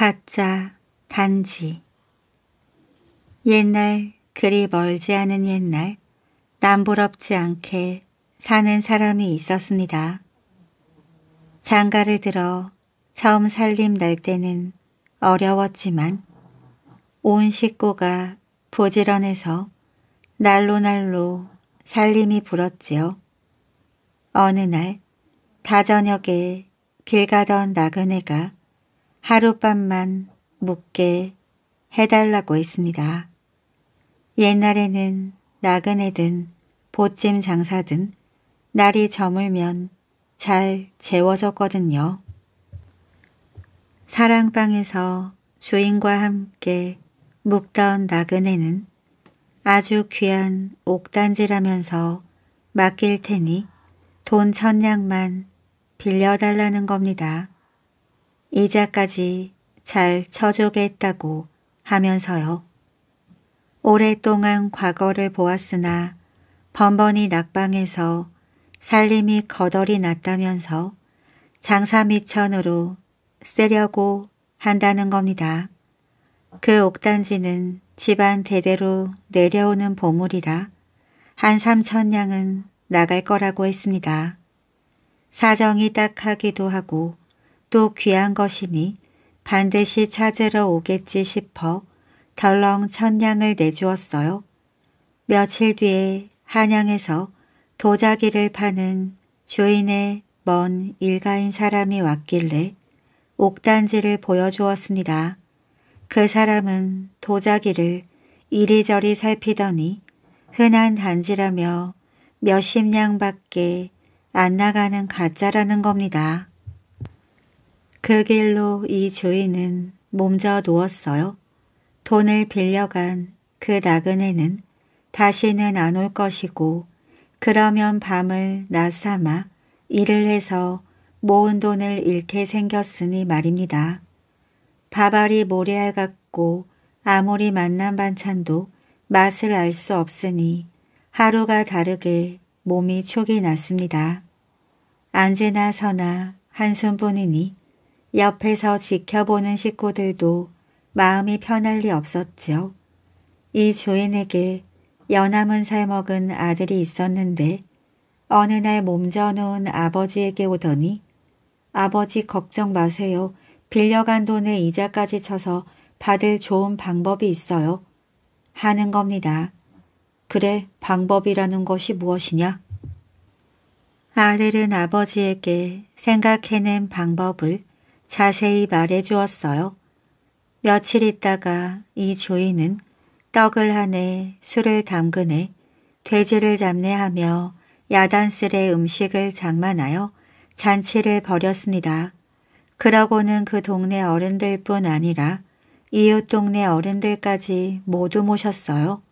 가짜 단지 옛날 그리 멀지 않은 옛날 남부럽지 않게 사는 사람이 있었습니다. 장가를 들어 처음 살림 날 때는 어려웠지만 온 식구가 부지런해서 날로 날로 살림이 불었지요. 어느 날 다저녁에 길 가던 나그네가 하룻밤만 묵게 해달라고 했습니다. 옛날에는 나그네든 보찜 장사든 날이 저물면 잘 재워졌거든요. 사랑방에서 주인과 함께 묵던 나그네는 아주 귀한 옥단지라면서 맡길 테니 돈 천냥만 빌려달라는 겁니다. 이자까지 잘 쳐주겠다고 하면서요. 오랫동안 과거를 보았으나 번번이 낙방에서 살림이 거덜이 났다면서 장사 미천으로 쓰려고 한다는 겁니다. 그 옥단지는 집안 대대로 내려오는 보물이라 한 삼천냥은 나갈 거라고 했습니다. 사정이 딱하기도 하고 또 귀한 것이니 반드시 찾으러 오겠지 싶어 덜렁 천냥을 내주었어요. 며칠 뒤에 한양에서 도자기를 파는 주인의 먼 일가인 사람이 왔길래 옥단지를 보여주었습니다. 그 사람은 도자기를 이리저리 살피더니 흔한 단지라며 몇십 냥밖에 안 나가는 가짜라는 겁니다. 그 길로 이 주인은 몸져 누웠어요. 돈을 빌려간 그 나그네는 다시는 안 올 것이고 그러면 밤을 낮삼아 일을 해서 모은 돈을 잃게 생겼으니 말입니다. 밥알이 모래알 같고 아무리 만난 반찬도 맛을 알 수 없으니 하루가 다르게 몸이 촉이 났습니다. 안제나 서나 한숨뿐이니 옆에서 지켜보는 식구들도 마음이 편할 리 없었지요. 이 주인에게 연함은 살먹은 아들이 있었는데 어느 날 몸져놓은 아버지에게 오더니 아버지 걱정 마세요. 빌려간 돈에 이자까지 쳐서 받을 좋은 방법이 있어요. 하는 겁니다. 그래 방법이라는 것이 무엇이냐? 아들은 아버지에게 생각해낸 방법을 자세히 말해 주었어요. 며칠 있다가 이 주인은 떡을 하네 술을 담그네 돼지를 잡네 하며 야단스레 음식을 장만하여 잔치를 벌였습니다. 그러고는 그 동네 어른들뿐 아니라 이웃 동네 어른들까지 모두 모셨어요.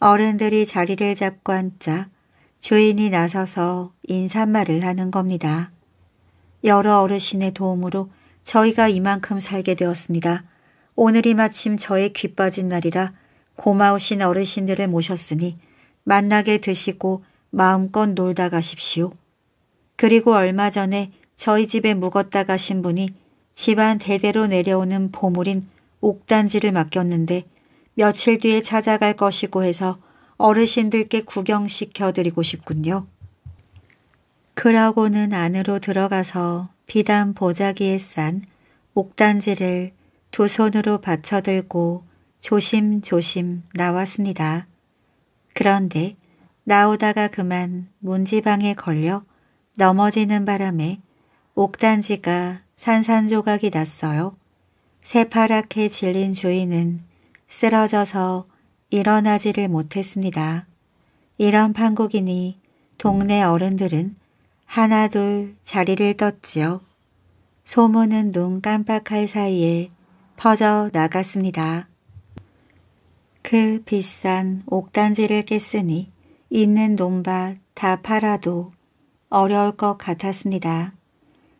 어른들이 자리를 잡고 앉자 주인이 나서서 인사말을 하는 겁니다. 여러 어르신의 도움으로 저희가 이만큼 살게 되었습니다. 오늘이 마침 저의 귀 빠진 날이라 고마우신 어르신들을 모셨으니 만나게 드시고 마음껏 놀다 가십시오. 그리고 얼마 전에 저희 집에 묵었다 가신 분이 집안 대대로 내려오는 보물인 옥단지를 맡겼는데 며칠 뒤에 찾아갈 것이고 해서 어르신들께 구경시켜드리고 싶군요. 그러고는 안으로 들어가서 비단 보자기에 싼 옥단지를 두 손으로 받쳐들고 조심조심 나왔습니다. 그런데 나오다가 그만 문지방에 걸려 넘어지는 바람에 옥단지가 산산조각이 났어요. 새파랗게 질린 주인은 쓰러져서 일어나지를 못했습니다. 이런 판국이니 동네 어른들은 하나둘 자리를 떴지요. 소문은 눈 깜빡할 사이에 퍼져 나갔습니다. 그 비싼 옥단지를 깼으니 있는 논밭 다 팔아도 어려울 것 같았습니다.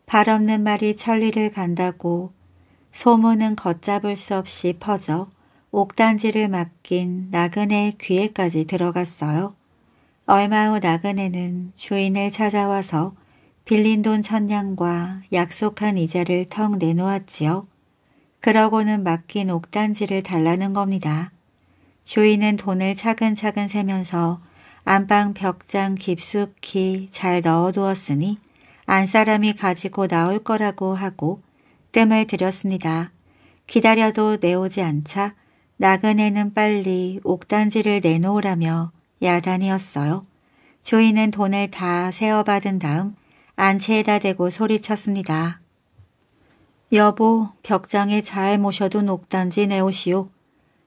발 없는 말이 천리를 간다고 소문은 걷잡을 수 없이 퍼져 옥단지를 맡긴 나그네 귀에까지 들어갔어요. 얼마 후 나그네는 주인을 찾아와서 빌린 돈 천냥과 약속한 이자를 턱 내놓았지요. 그러고는 맡긴 옥단지를 달라는 겁니다. 주인은 돈을 차근차근 세면서 안방 벽장 깊숙이 잘 넣어두었으니 안사람이 가지고 나올 거라고 하고 뜸을 들였습니다. 기다려도 내오지 않자 나그네는 빨리 옥단지를 내놓으라며 야단이었어요. 주인은 돈을 다 세어받은 다음 안채에다 대고 소리쳤습니다. 여보, 벽장에 잘 모셔둔 옥단지 내오시오.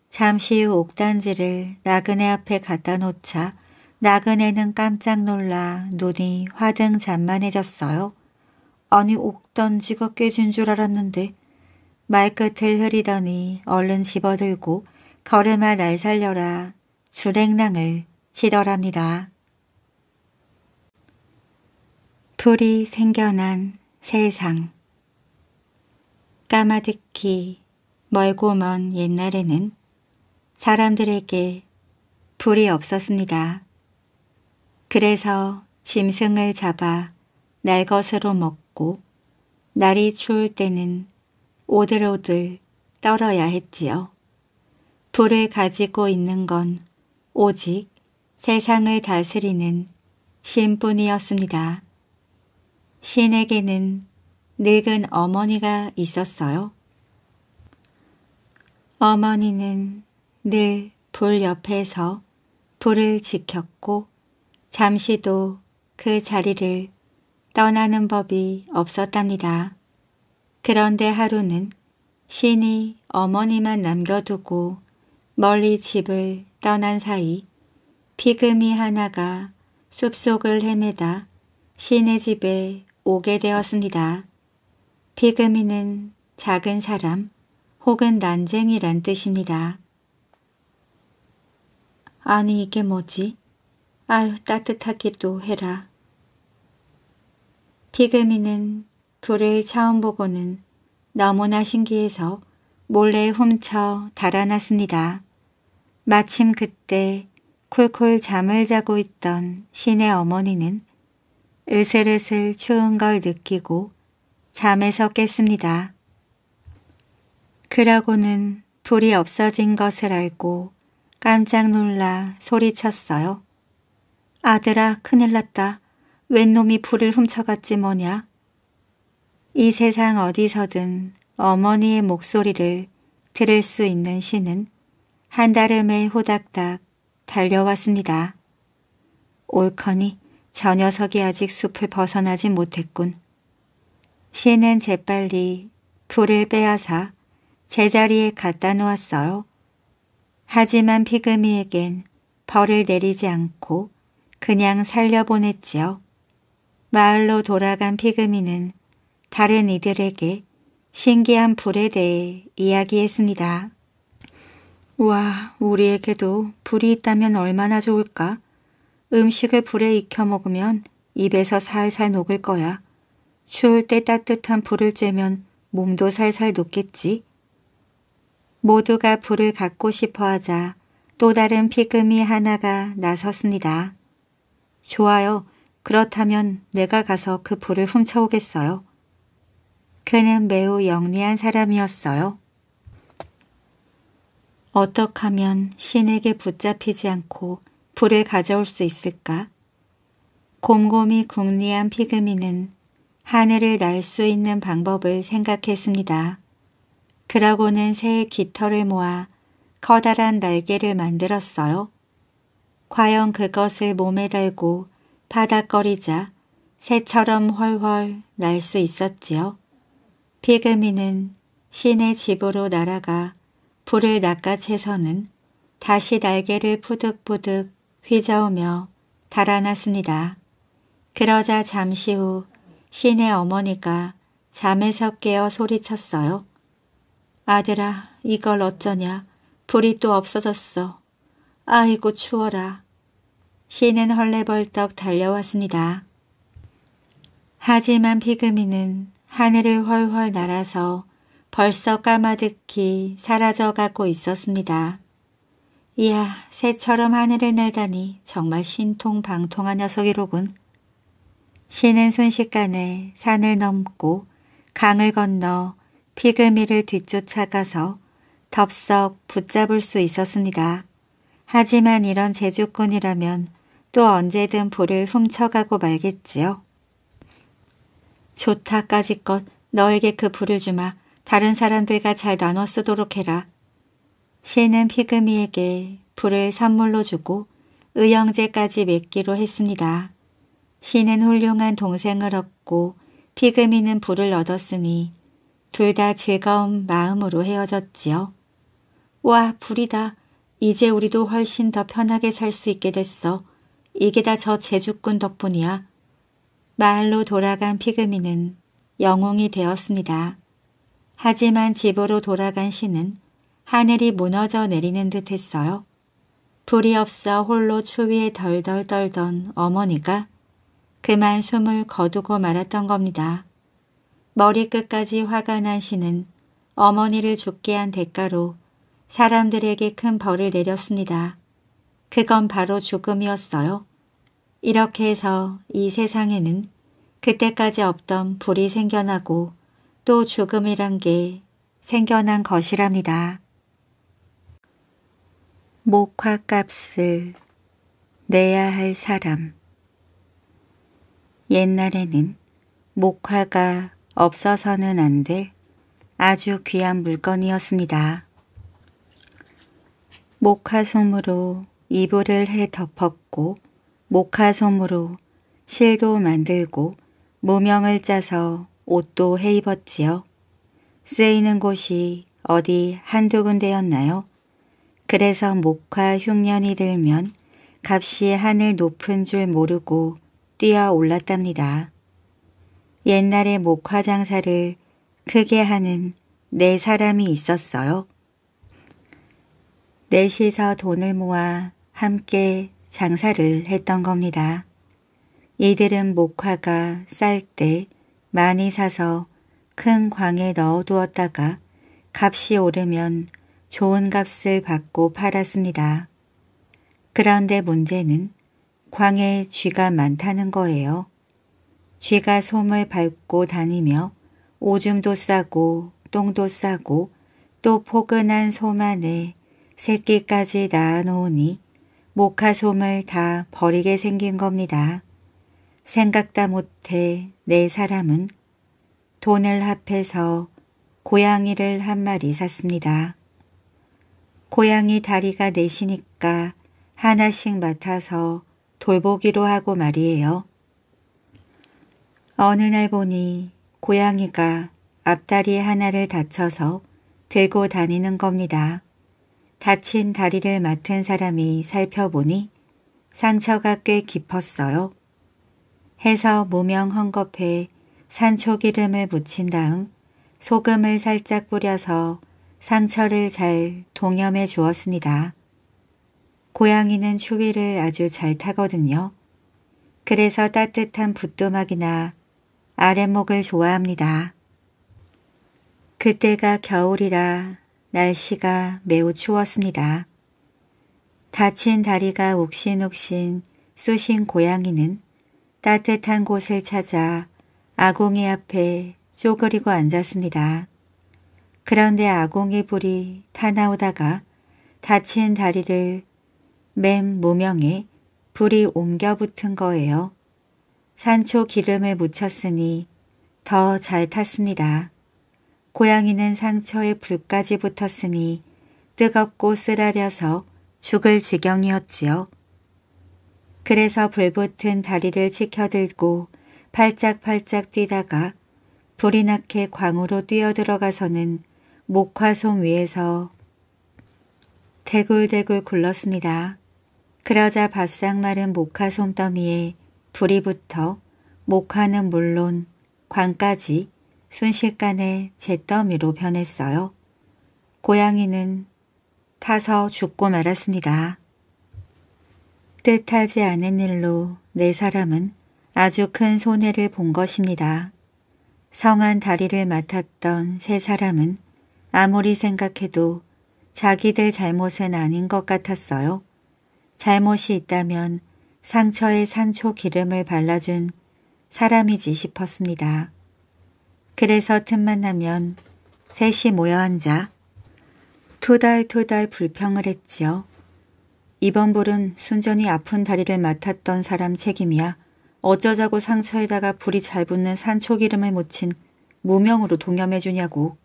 잠시 후 옥단지를 나그네 앞에 갖다 놓자 나그네는 깜짝 놀라 눈이 화등 잔만해졌어요. 아니 옥단지가 깨진 줄 알았는데 말끝을 흐리더니 얼른 집어들고 걸음아 날 살려라 주랭낭을 지더랍니다. 불이 생겨난 세상 까마득히 멀고 먼 옛날에는 사람들에게 불이 없었습니다. 그래서 짐승을 잡아 날 것으로 먹고 날이 추울 때는 오들오들 떨어야 했지요. 불을 가지고 있는 건 오직 세상을 다스리는 신뿐이었습니다. 신에게는 늙은 어머니가 있었어요. 어머니는 늘 불 옆에서 불을 지켰고 잠시도 그 자리를 떠나는 법이 없었답니다. 그런데 하루는 신이 어머니만 남겨두고 멀리 집을 떠난 사이 피그미 하나가 숲속을 헤매다 시내 집에 오게 되었습니다. 피그미는 작은 사람 혹은 난쟁이란 뜻입니다. 아니 이게 뭐지? 아유 따뜻하기도 해라. 피그미는 불을 처음 보고는 너무나 신기해서 몰래 훔쳐 달아났습니다. 마침 그때 쿨쿨 잠을 자고 있던 신의 어머니는 으슬으슬 추운 걸 느끼고 잠에서 깼습니다. 그러고는 불이 없어진 것을 알고 깜짝 놀라 소리쳤어요. 아들아 큰일 났다. 웬 놈이 불을 훔쳐갔지 뭐냐. 이 세상 어디서든 어머니의 목소리를 들을 수 있는 신은 한달음에 호닥닥 달려왔습니다. 옳거니 저 녀석이 아직 숲을 벗어나지 못했군. 시는 재빨리 불을 빼앗아 제자리에 갖다 놓았어요. 하지만 피그미에겐 벌을 내리지 않고 그냥 살려보냈지요. 마을로 돌아간 피그미는 다른 이들에게 신기한 불에 대해 이야기했습니다. 와, 우리에게도 불이 있다면 얼마나 좋을까? 음식을 불에 익혀 먹으면 입에서 살살 녹을 거야. 추울 때 따뜻한 불을 쬐면 몸도 살살 녹겠지. 모두가 불을 갖고 싶어 하자 또 다른 피그미 하나가 나섰습니다. 좋아요. 그렇다면 내가 가서 그 불을 훔쳐오겠어요. 그는 매우 영리한 사람이었어요. 어떻게 하면 신에게 붙잡히지 않고 불을 가져올 수 있을까? 곰곰이 궁리한 피그미는 하늘을 날 수 있는 방법을 생각했습니다. 그러고는 새의 깃털을 모아 커다란 날개를 만들었어요. 과연 그것을 몸에 달고 바닥거리자 새처럼 훨훨 날 수 있었지요. 피그미는 신의 집으로 날아가 불을 낚아채서는 다시 날개를 푸득푸득 휘저으며 달아났습니다. 그러자 잠시 후 시내 어머니가 잠에서 깨어 소리쳤어요. 아들아 이걸 어쩌냐 불이 또 없어졌어. 아이고 추워라. 시는 헐레벌떡 달려왔습니다. 하지만 피그미는 하늘을 훨훨 날아서 벌써 까마득히 사라져가고 있었습니다. 이야, 새처럼 하늘을 날다니 정말 신통방통한 녀석이로군. 신은 순식간에 산을 넘고 강을 건너 피그미를 뒤쫓아가서 덥석 붙잡을 수 있었습니다. 하지만 이런 제주꾼이라면 또 언제든 불을 훔쳐가고 말겠지요. 좋다까지껏 너에게 그 불을 주마. 다른 사람들과 잘 나눠 쓰도록 해라. 신은 피그미에게 불을 선물로 주고 의형제까지 맺기로 했습니다. 신은 훌륭한 동생을 얻고 피그미는 불을 얻었으니 둘 다 즐거운 마음으로 헤어졌지요. 와 불이다. 이제 우리도 훨씬 더 편하게 살 수 있게 됐어. 이게 다 저 제주꾼 덕분이야. 마을로 돌아간 피그미는 영웅이 되었습니다. 하지만 집으로 돌아간 신은 하늘이 무너져 내리는 듯 했어요. 불이 없어 홀로 추위에 덜덜 떨던 어머니가 그만 숨을 거두고 말았던 겁니다. 머리끝까지 화가 난 신은 어머니를 죽게 한 대가로 사람들에게 큰 벌을 내렸습니다. 그건 바로 죽음이었어요. 이렇게 해서 이 세상에는 그때까지 없던 불이 생겨나고 또 죽음이란 게 생겨난 것이랍니다. 목화값을 내야 할 사람 옛날에는 목화가 없어서는 안 될 아주 귀한 물건이었습니다. 목화솜으로 이불을 해 덮었고 목화솜으로 실도 만들고 무명을 짜서 옷도 해 입었지요. 쓰이는 곳이 어디 한두 군데였나요? 그래서 목화 흉년이 들면 값이 하늘 높은 줄 모르고 뛰어 올랐답니다. 옛날에 목화 장사를 크게 하는 네 사람이 있었어요. 넷이서 돈을 모아 함께 장사를 했던 겁니다. 이들은 목화가 쌀때 많이 사서 큰 광에 넣어두었다가 값이 오르면 좋은 값을 받고 팔았습니다. 그런데 문제는 광에 쥐가 많다는 거예요. 쥐가 솜을 밟고 다니며 오줌도 싸고 똥도 싸고 또 포근한 솜 안에 새끼까지 낳아놓으니 모카솜을 다 버리게 생긴 겁니다. 생각다 못해 네 사람은 돈을 합해서 고양이를 한 마리 샀습니다. 고양이 다리가 넷이니까 하나씩 맡아서 돌보기로 하고 말이에요. 어느 날 보니 고양이가 앞다리 하나를 다쳐서 들고 다니는 겁니다. 다친 다리를 맡은 사람이 살펴보니 상처가 꽤 깊었어요. 해서 무명 헝겊에 산초기름을 묻힌 다음 소금을 살짝 뿌려서 상처를 잘 동염해 주었습니다. 고양이는 추위를 아주 잘 타거든요. 그래서 따뜻한 붓도막이나 아랫목을 좋아합니다. 그때가 겨울이라 날씨가 매우 추웠습니다. 다친 다리가 욱신욱신 쑤신 고양이는 따뜻한 곳을 찾아 아궁이 앞에 쪼그리고 앉았습니다. 그런데 아궁이 불이 타나오다가 다친 다리를 맨 무명에 불이 옮겨 붙은 거예요. 산초 기름에 묻혔으니 더 잘 탔습니다. 고양이는 상처에 불까지 붙었으니 뜨겁고 쓰라려서 죽을 지경이었지요. 그래서 불붙은 다리를 치켜들고 팔짝팔짝 뛰다가 불이 나게 광으로 뛰어들어가서는 목화솜 위에서 대굴대굴 굴렀습니다. 그러자 바싹 마른 목화솜 더미에 불이 붙어 목화는 물론 광까지 순식간에 잿더미로 변했어요. 고양이는 타서 죽고 말았습니다. 뜻하지 않은 일로 네 사람은 아주 큰 손해를 본 것입니다. 성한 다리를 맡았던 세 사람은 아무리 생각해도 자기들 잘못은 아닌 것 같았어요. 잘못이 있다면 상처에 산초 기름을 발라준 사람이지 싶었습니다. 그래서 틈만 나면 셋이 모여 앉아 토달토달 불평을 했지요. 이번 불은 순전히 아픈 다리를 맡았던 사람 책임이야 어쩌자고 상처에다가 불이 잘 붙는 산초기름을 묻힌 무명으로 동염해주냐고.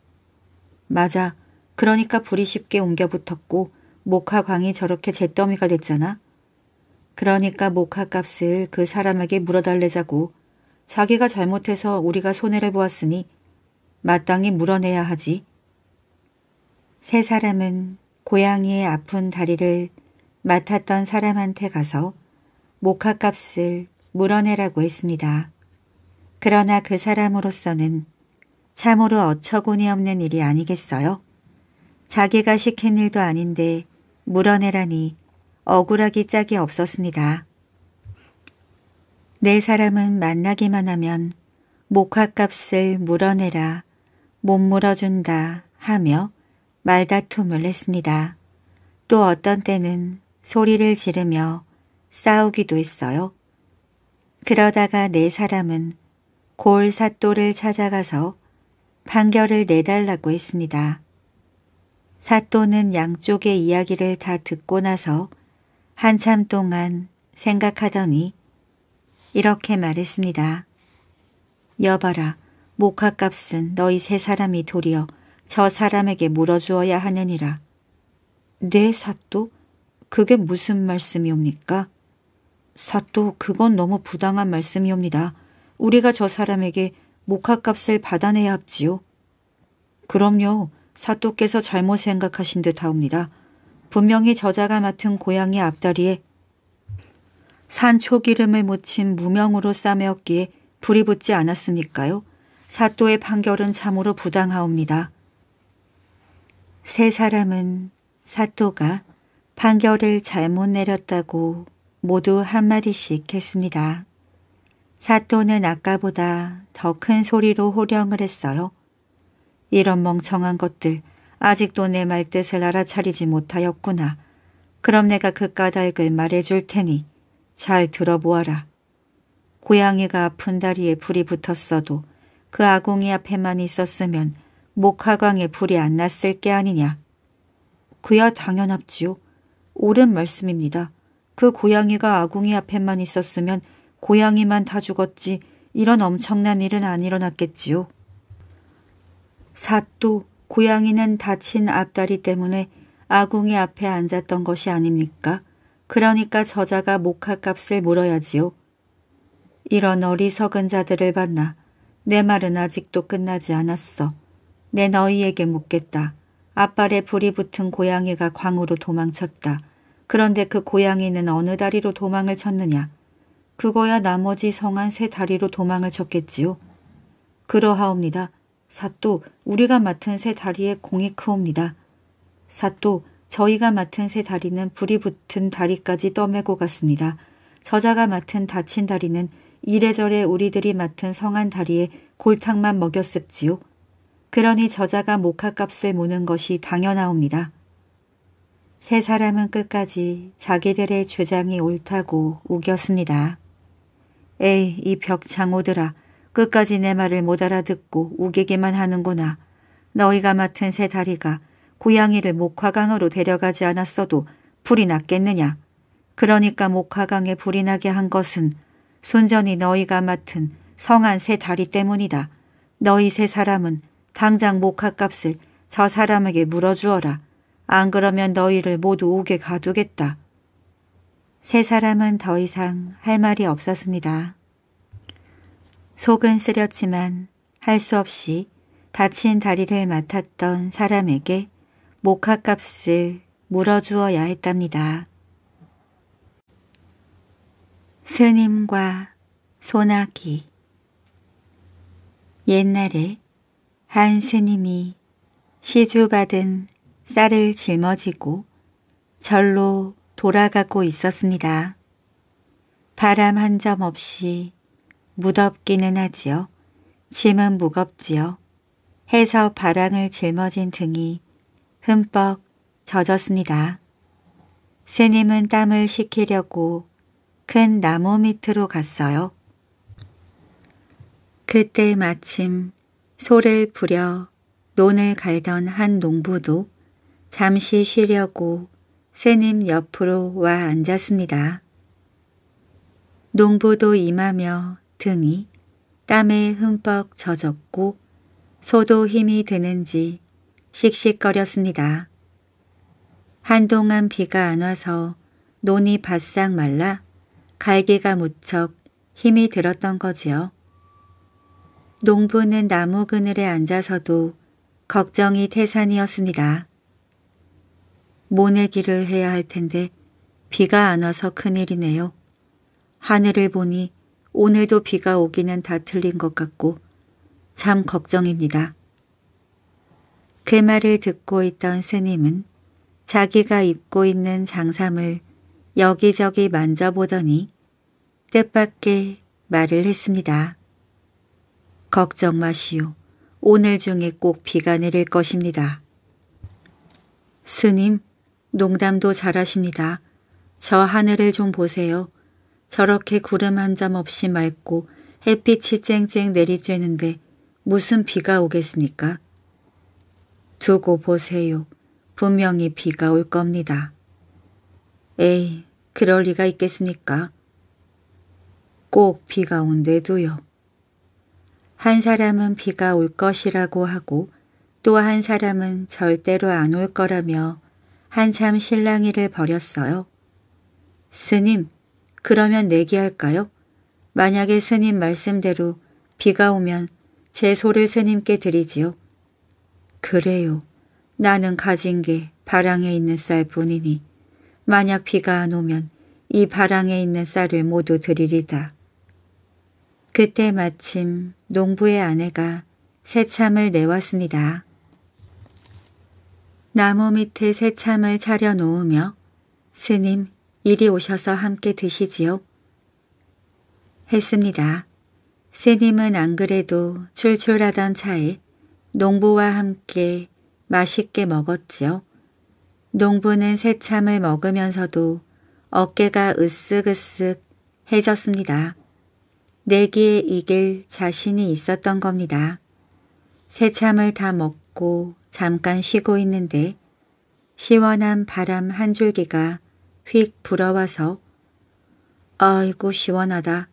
맞아. 그러니까 불이 쉽게 옮겨붙었고 목화광이 저렇게 잿더미가 됐잖아. 그러니까 목화값을 그 사람에게 물어달래자고. 자기가 잘못해서 우리가 손해를 보았으니 마땅히 물어내야 하지. 세 사람은 고양이의 아픈 다리를 맡았던 사람한테 가서 목화값을 물어내라고 했습니다. 그러나 그 사람으로서는 참으로 어처구니 없는 일이 아니겠어요? 자기가 시킨 일도 아닌데 물어내라니 억울하기 짝이 없었습니다. 내 사람은 만나기만 하면 목화값을 물어내라, 못 물어준다 하며 말다툼을 했습니다. 또 어떤 때는 소리를 지르며 싸우기도 했어요. 그러다가 네 사람은 골사또를 찾아가서 판결을 내달라고 했습니다. 사또는 양쪽의 이야기를 다 듣고 나서 한참 동안 생각하더니 이렇게 말했습니다. 여봐라, 목화값은 너희 세 사람이 도리어 저 사람에게 물어주어야 하느니라. 네, 사또? 그게 무슨 말씀이옵니까? 사또 그건 너무 부당한 말씀이옵니다. 우리가 저 사람에게 목화값을 받아내야 합지요. 그럼요. 사또께서 잘못 생각하신 듯하옵니다. 분명히 저자가 맡은 고양이 앞다리에 산초기름을 묻힌 무명으로 싸매었기에 불이 붙지 않았습니까요? 사또의 판결은 참으로 부당하옵니다. 세 사람은 사또가 판결을 잘못 내렸다고 모두 한마디씩 했습니다. 사또는 아까보다 더 큰 소리로 호령을 했어요. 이런 멍청한 것들 아직도 내 말뜻을 알아차리지 못하였구나. 그럼 내가 그 까닭을 말해줄 테니 잘 들어보아라. 고양이가 아픈 다리에 불이 붙었어도 그 아궁이 앞에만 있었으면 목화광에 불이 안 났을 게 아니냐. 그야 당연합지요. 옳은 말씀입니다. 그 고양이가 아궁이 앞에만 있었으면 고양이만 다 죽었지 이런 엄청난 일은 안 일어났겠지요. 사또 고양이는 다친 앞다리 때문에 아궁이 앞에 앉았던 것이 아닙니까? 그러니까 저자가 목화값을 물어야지요. 이런 어리석은 자들을 봤나. 내 말은 아직도 끝나지 않았어. 내 너희에게 묻겠다. 앞발에 불이 붙은 고양이가 광으로 도망쳤다. 그런데 그 고양이는 어느 다리로 도망을 쳤느냐. 그거야 나머지 성한 세 다리로 도망을 쳤겠지요. 그러하옵니다. 사또 우리가 맡은 세 다리에 공이 크옵니다. 사또 저희가 맡은 세 다리는 불이 붙은 다리까지 떠매고 갔습니다. 저자가 맡은 다친 다리는 이래저래 우리들이 맡은 성한 다리에 골탕만 먹였었지요 그러니 저자가 목화값을 무는 것이 당연하옵니다. 세 사람은 끝까지 자기들의 주장이 옳다고 우겼습니다. 에이 이 벽장오들아 끝까지 내 말을 못 알아듣고 우기기만 하는구나. 너희가 맡은 세 다리가 고양이를 목화강으로 데려가지 않았어도 불이 났겠느냐. 그러니까 목화강에 불이 나게 한 것은 순전히 너희가 맡은 성한 세 다리 때문이다. 너희 세 사람은 당장 목화값을 저 사람에게 물어주어라. 안 그러면 너희를 모두 옥에 가두겠다. 세 사람은 더 이상 할 말이 없었습니다. 속은 쓰렸지만 할 수 없이 다친 다리를 맡았던 사람에게 목화값을 물어주어야 했답니다. 스님과 소나기 옛날에 한 스님이 시주받은 쌀을 짊어지고 절로 돌아가고 있었습니다. 바람 한 점 없이 무덥기는 하지요. 짐은 무겁지요. 해서 바람을 짊어진 등이 흠뻑 젖었습니다. 스님은 땀을 식히려고 큰 나무 밑으로 갔어요. 그때 마침 소를 부려 논을 갈던 한 농부도 잠시 쉬려고 새님 옆으로 와 앉았습니다. 농부도 임하며 등이 땀에 흠뻑 젖었고 소도 힘이 드는지 씩씩거렸습니다. 한동안 비가 안 와서 논이 바싹 말라 갈기가 무척 힘이 들었던 거지요. 농부는 나무 그늘에 앉아서도 걱정이 태산이었습니다. 모내기를 해야 할 텐데 비가 안 와서 큰일이네요. 하늘을 보니 오늘도 비가 오기는 다 틀린 것 같고 참 걱정입니다. 그 말을 듣고 있던 스님은 자기가 입고 있는 장삼을 여기저기 만져보더니 뜻밖의 말을 했습니다. 걱정 마시오. 오늘 중에 꼭 비가 내릴 것입니다. 스님, 농담도 잘하십니다. 저 하늘을 좀 보세요. 저렇게 구름 한 점 없이 맑고 햇빛이 쨍쨍 내리쬐는데 무슨 비가 오겠습니까? 두고 보세요. 분명히 비가 올 겁니다. 에이, 그럴 리가 있겠습니까? 꼭 비가 온대도요. 한 사람은 비가 올 것이라고 하고 또 한 사람은 절대로 안 올 거라며 한참 실랑이를 벌였어요. 스님, 그러면 내기할까요? 만약에 스님 말씀대로 비가 오면 제 소를 스님께 드리지요. 그래요. 나는 가진 게 바랑에 있는 쌀뿐이니 만약 비가 안 오면 이 바랑에 있는 쌀을 모두 드리리다. 그때 마침 농부의 아내가 새참을 내왔습니다. 나무 밑에 새참을 차려 놓으며 스님 이리 오셔서 함께 드시지요. 했습니다. 스님은 안 그래도 출출하던 차에 농부와 함께 맛있게 먹었지요. 농부는 새참을 먹으면서도 어깨가 으쓱으쓱 해졌습니다. 내게 이길 자신이 있었던 겁니다. 새참을 다 먹고 잠깐 쉬고 있는데 시원한 바람 한 줄기가 휙 불어와서 어이구 시원하다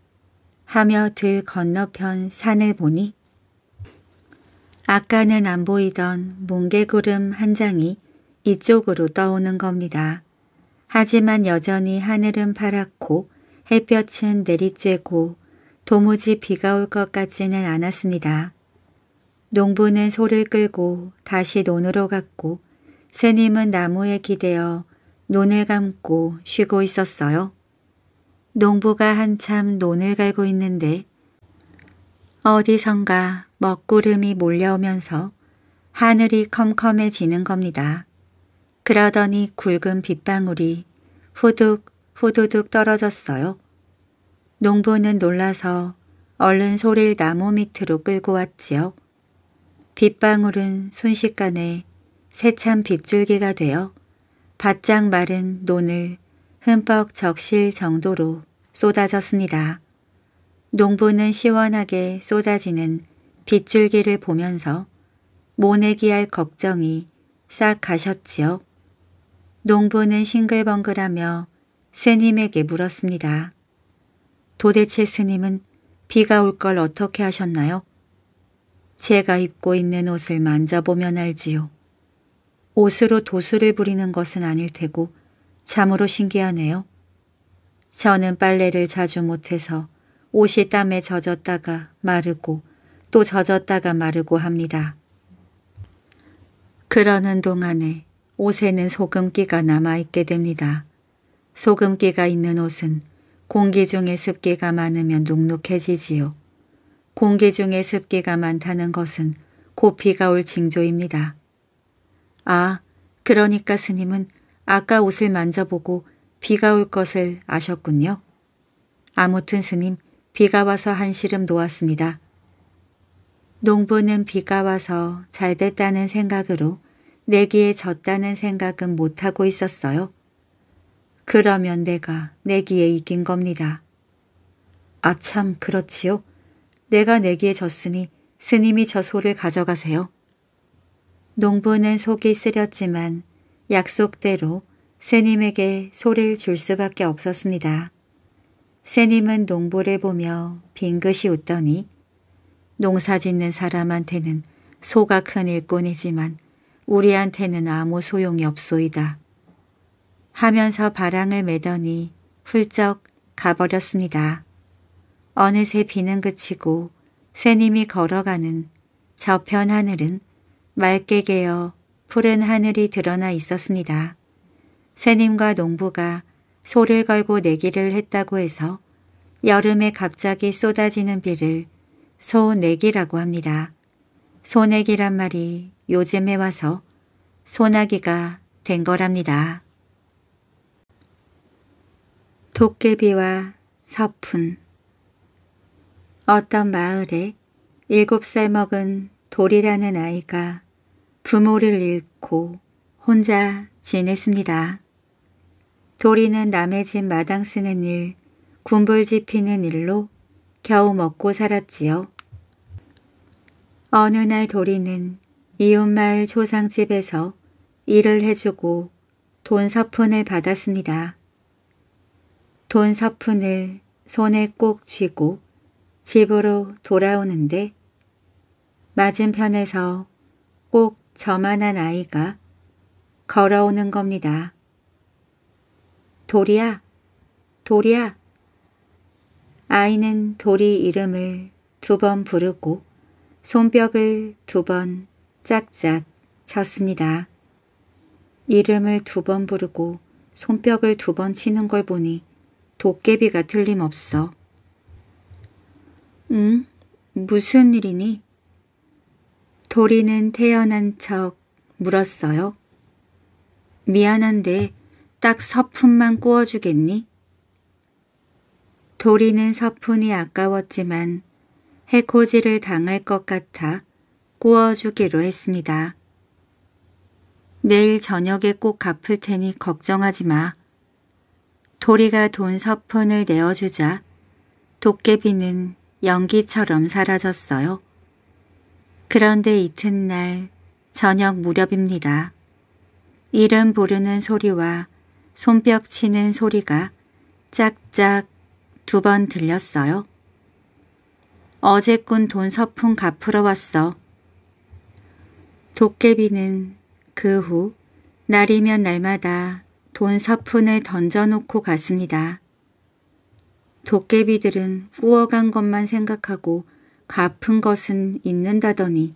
하며 들 건너편 산을 보니 아까는 안 보이던 뭉게구름 한 장이 이쪽으로 떠오는 겁니다. 하지만 여전히 하늘은 파랗고 햇볕은 내리쬐고 도무지 비가 올 것 같지는 않았습니다. 농부는 소를 끌고 다시 논으로 갔고 새님은 나무에 기대어 논을 감고 쉬고 있었어요. 농부가 한참 논을 갈고 있는데 어디선가 먹구름이 몰려오면서 하늘이 컴컴해지는 겁니다. 그러더니 굵은 빗방울이 후둑 후두둑 떨어졌어요. 농부는 놀라서 얼른 소를 나무 밑으로 끌고 왔지요. 빗방울은 순식간에 새참 빗줄기가 되어 바짝 마른 논을 흠뻑 적실 정도로 쏟아졌습니다. 농부는 시원하게 쏟아지는 빗줄기를 보면서 모내기할 걱정이 싹 가셨지요. 농부는 싱글벙글하며 스님에게 물었습니다. 도대체 스님은 비가 올 걸 어떻게 하셨나요? 제가 입고 있는 옷을 만져보면 알지요. 옷으로 도수를 부리는 것은 아닐 테고 참으로 신기하네요. 저는 빨래를 자주 못해서 옷이 땀에 젖었다가 마르고 또 젖었다가 마르고 합니다. 그러는 동안에 옷에는 소금기가 남아있게 됩니다. 소금기가 있는 옷은 공기 중에 습기가 많으면 눅눅해지지요. 공기 중에 습기가 많다는 것은 고피가 올 징조입니다. 아, 그러니까 스님은 아까 옷을 만져보고 비가 올 것을 아셨군요. 아무튼 스님, 비가 와서 한시름 놓았습니다. 농부는 비가 와서 잘 됐다는 생각으로 내기에 졌다는 생각은 못하고 있었어요. 그러면 내가 내기에 이긴 겁니다. 아참 그렇지요. 내가 내기에 졌으니 스님이 저 소를 가져가세요. 농부는 속이 쓰렸지만 약속대로 스님에게 소를 줄 수밖에 없었습니다. 스님은 농부를 보며 빙긋이 웃더니 농사 짓는 사람한테는 소가 큰 일꾼이지만 우리한테는 아무 소용이 없소이다. 하면서 바람을 매더니 훌쩍 가버렸습니다. 어느새 비는 그치고 새님이 걸어가는 저편 하늘은 맑게 개어 푸른 하늘이 드러나 있었습니다. 새님과 농부가 소를 걸고 내기를 했다고 해서 여름에 갑자기 쏟아지는 비를 소내기라고 합니다. 소내기란 말이 요즘에 와서 소나기가 된 거랍니다. 도깨비와 서푼 어떤 마을에 일곱 살 먹은 돌이라는 아이가 부모를 잃고 혼자 지냈습니다. 돌이는 남의 집 마당 쓰는 일, 군불지 피는 일로 겨우 먹고 살았지요. 어느 날 도리는 이웃마을 초상집에서 일을 해주고 돈 서푼을 받았습니다. 돈 사푼을 손에 꼭 쥐고 집으로 돌아오는데 맞은편에서 꼭 저만한 아이가 걸어오는 겁니다. 도리야, 도리야. 아이는 도리 이름을 두 번 부르고 손뼉을 두 번 짝짝 쳤습니다. 이름을 두 번 부르고 손뼉을 두 번 치는 걸 보니 도깨비가 틀림없어. 응? 무슨 일이니? 도리는 태어난척 물었어요. 미안한데 딱 서푼만 구워주겠니? 도리는 서푼이 아까웠지만 해코지를 당할 것 같아 구워주기로 했습니다. 내일 저녁에 꼭 갚을 테니 걱정하지 마. 도리가 돈 서푼을 내어주자 도깨비는 연기처럼 사라졌어요. 그런데 이튿날 저녁 무렵입니다. 이름 부르는 소리와 손뼉 치는 소리가 짝짝 두 번 들렸어요. 어제 꾼 돈 서푼 갚으러 왔어. 도깨비는 그 후 날이면 날마다 돈 사푼을 던져놓고 갔습니다. 도깨비들은 꾸어간 것만 생각하고 갚은 것은 잊는다더니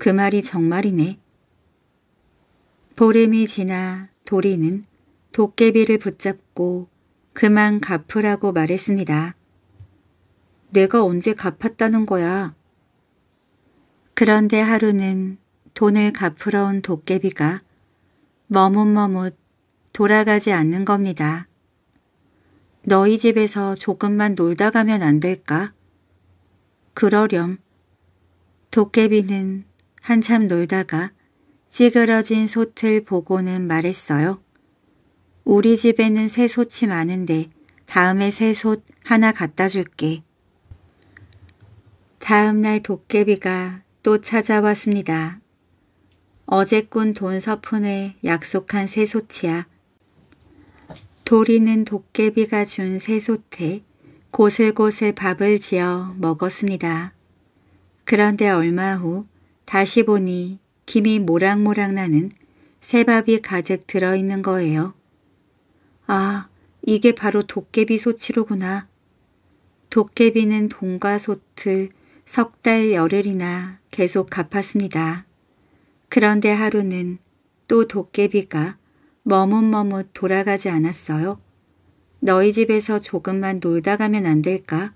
그 말이 정말이네. 보름이 지나 도리는 도깨비를 붙잡고 그만 갚으라고 말했습니다. 내가 언제 갚았다는 거야? 그런데 하루는 돈을 갚으러 온 도깨비가 머뭇머뭇 돌아가지 않는 겁니다. 너희 집에서 조금만 놀다 가면 안 될까? 그러렴. 도깨비는 한참 놀다가 찌그러진 소틀 보고는 말했어요. 우리 집에는 새소치 많은데 다음에 새 솥 하나 갖다 줄게. 다음날 도깨비가 또 찾아왔습니다. 어제꾼 돈 서푼에 약속한 새소치야 도리는 도깨비가 준 새솥에 곳에곳에 밥을 지어 먹었습니다. 그런데 얼마 후 다시 보니 김이 모락모락 나는 새밥이 가득 들어있는 거예요. 아, 이게 바로 도깨비 소치로구나. 도깨비는 돈과 소틀 석달 열흘이나 계속 갚았습니다. 그런데 하루는 또 도깨비가 머뭇머뭇 돌아가지 않았어요. 너희 집에서 조금만 놀다 가면 안 될까?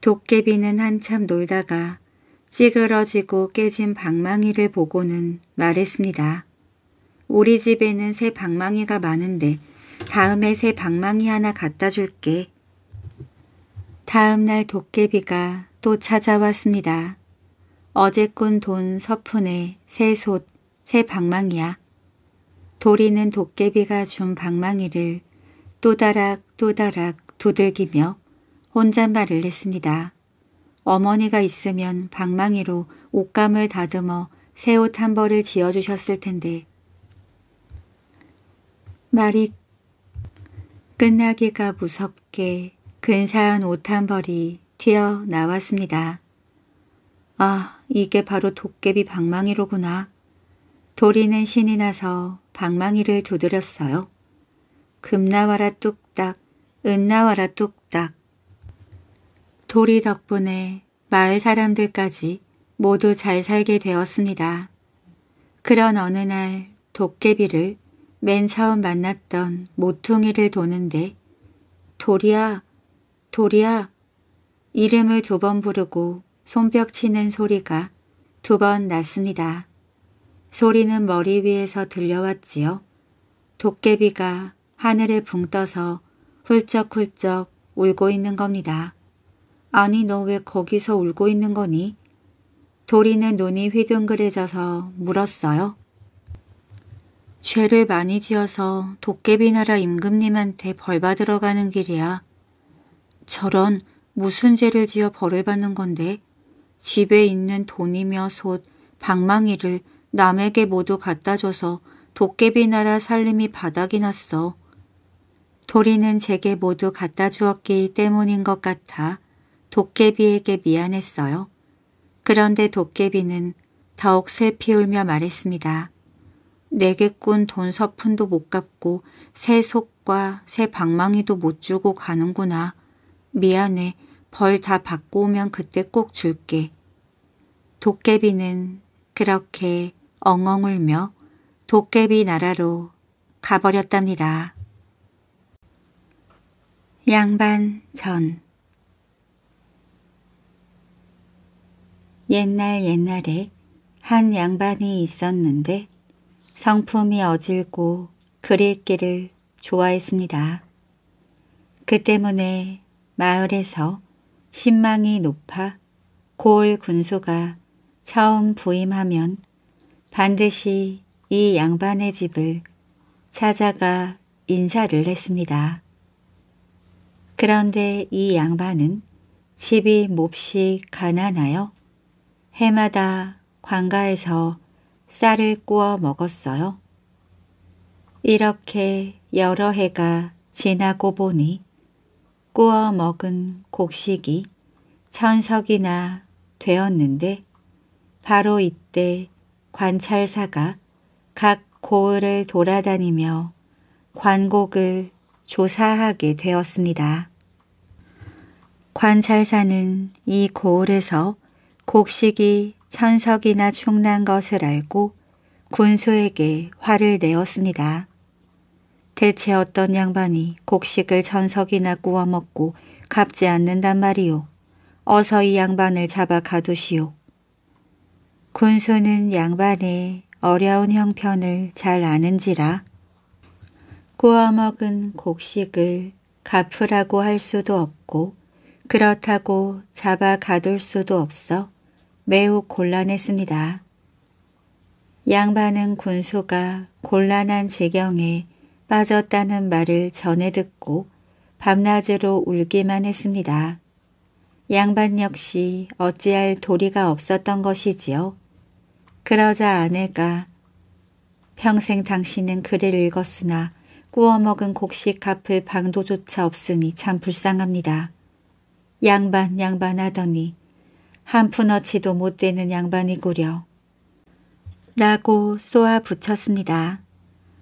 도깨비는 한참 놀다가 찌그러지고 깨진 방망이를 보고는 말했습니다. 우리 집에는 새 방망이가 많은데 다음에 새 방망이 하나 갖다 줄게. 다음날 도깨비가 또 찾아왔습니다. 어제 꾼 돈 서푼에 새 솥, 새 방망이야. 도리는 도깨비가 준 방망이를 또다락 또다락 두들기며 혼잣말을 했습니다. 어머니가 있으면 방망이로 옷감을 다듬어 새 옷 한 벌을 지어주셨을 텐데 말이 끝나기가 무섭게 근사한 옷 한 벌이 튀어나왔습니다. 아, 이게 바로 도깨비 방망이로구나. 도리는 신이 나서 방망이를 두드렸어요. 금 나와라 뚝딱, 은 나와라 뚝딱. 도리 덕분에 마을 사람들까지 모두 잘 살게 되었습니다. 그런 어느 날 도깨비를 맨 처음 만났던 모퉁이를 도는데 도리야, 도리야 이름을 두 번 부르고 손뼉 치는 소리가 두 번 났습니다. 소리는 머리 위에서 들려왔지요. 도깨비가 하늘에 붕 떠서 훌쩍훌쩍 울고 있는 겁니다. 아니 너 왜 거기서 울고 있는 거니? 도리는 눈이 휘둥그레져서 물었어요. 죄를 많이 지어서 도깨비 나라 임금님한테 벌받으러 가는 길이야. 저런 무슨 죄를 지어 벌을 받는 건데 집에 있는 돈이며 솥, 방망이를 남에게 모두 갖다 줘서 도깨비 나라 살림이 바닥이 났어. 도리는 제게 모두 갖다 주었기 때문인 것 같아 도깨비에게 미안했어요. 그런데 도깨비는 더욱 슬피 울며 말했습니다. 내게 꾼 돈 서푼도 못 갚고 새 속과 새 방망이도 못 주고 가는구나. 미안해. 벌 다 받고 오면 그때 꼭 줄게. 도깨비는 그렇게 엉엉 울며 도깨비 나라로 가버렸답니다. 양반 전 옛날 옛날에 한 양반이 있었는데 성품이 어질고 그릴기를 좋아했습니다. 그 때문에 마을에서 신망이 높아 고을 군수가 처음 부임하면 반드시 이 양반의 집을 찾아가 인사를 했습니다. 그런데 이 양반은 집이 몹시 가난하여 해마다 관가에서 쌀을 구워 먹었어요. 이렇게 여러 해가 지나고 보니 구워 먹은 곡식이 천석이나 되었는데 바로 이때 관찰사가 각 고을을 돌아다니며 관곡을 조사하게 되었습니다. 관찰사는 이 고을에서 곡식이 천석이나 충난 것을 알고 군수에게 화를 내었습니다. 대체 어떤 양반이 곡식을 천석이나 구워 먹고 갚지 않는단 말이오. 어서 이 양반을 잡아 가두시오. 군수는 양반의 어려운 형편을 잘 아는지라 구워먹은 곡식을 갚으라고 할 수도 없고 그렇다고 잡아 가둘 수도 없어 매우 곤란했습니다. 양반은 군수가 곤란한 지경에 빠졌다는 말을 전해 듣고 밤낮으로 울기만 했습니다. 양반 역시 어찌할 도리가 없었던 것이지요. 그러자 아내가 평생 당신은 글을 읽었으나 구워먹은 곡식 갚을 방도조차 없으니 참 불쌍합니다. 양반 양반 하더니 한 푼어치도 못 되는 양반이구려. 라고 쏘아 붙였습니다.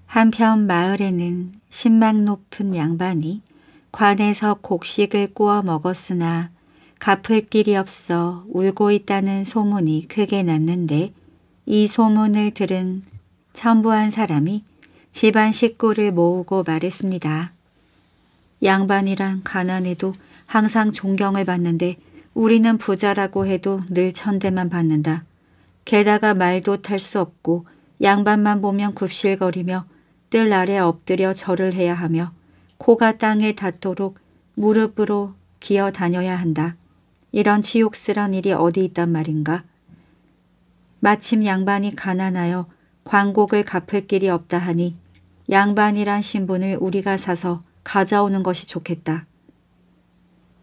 한편 마을에는 신망 높은 양반이 관에서 곡식을 구워 먹었으나 갚을 길이 없어 울고 있다는 소문이 크게 났는데 이 소문을 들은 첨부한 사람이 집안 식구를 모으고 말했습니다. 양반이란 가난해도 항상 존경을 받는데 우리는 부자라고 해도 늘 천대만 받는다. 게다가 말도 탈 수 없고 양반만 보면 굽실거리며 뜰 아래 엎드려 절을 해야 하며 코가 땅에 닿도록 무릎으로 기어 다녀야 한다. 이런 지옥스런 일이 어디 있단 말인가. 마침 양반이 가난하여 광곡을 갚을 길이 없다 하니 양반이란 신분을 우리가 사서 가져오는 것이 좋겠다.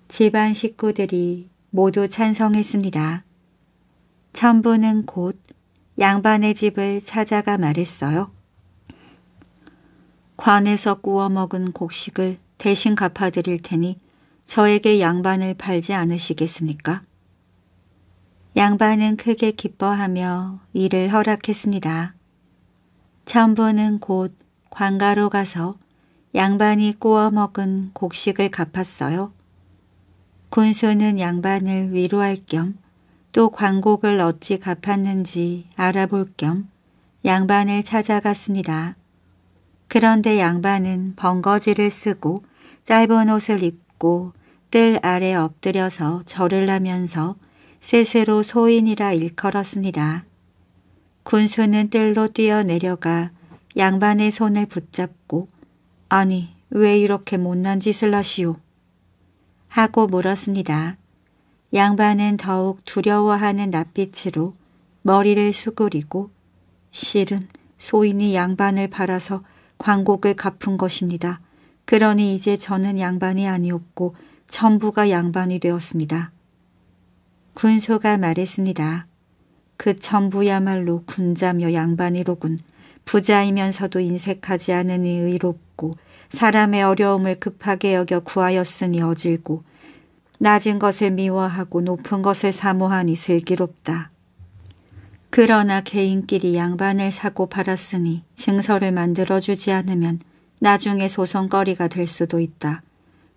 집안 식구들이 모두 찬성했습니다. 천부는 곧 양반의 집을 찾아가 말했어요. 관에서 구워 먹은 곡식을 대신 갚아드릴 테니 저에게 양반을 팔지 않으시겠습니까? 양반은 크게 기뻐하며 이를 허락했습니다. 천부는 곧 관가로 가서 양반이 구워 먹은 곡식을 갚았어요. 군수는 양반을 위로할 겸또 광곡을 어찌 갚았는지 알아볼 겸 양반을 찾아갔습니다. 그런데 양반은 번거지를 쓰고 짧은 옷을 입고 뜰 아래 엎드려서 절을 하면서 세세로 소인이라 일컬었습니다. 군수는 뜰로 뛰어내려가 양반의 손을 붙잡고 아니 왜 이렇게 못난 짓을 하시오? 하고 물었습니다. 양반은 더욱 두려워하는 낯빛으로 머리를 수그리고 실은 소인이 양반을 팔아서 광곡을 갚은 것입니다. 그러니 이제 저는 양반이 아니었고 전부가 양반이 되었습니다. 군소가 말했습니다. 그전부야말로 군자며 양반이로군 부자이면서도 인색하지 않으니 의롭고 사람의 어려움을 급하게 여겨 구하였으니 어질고 낮은 것을 미워하고 높은 것을 사모하니 슬기롭다. 그러나 개인끼리 양반을 사고 팔았으니 증서를 만들어주지 않으면 나중에 소송거리가 될 수도 있다.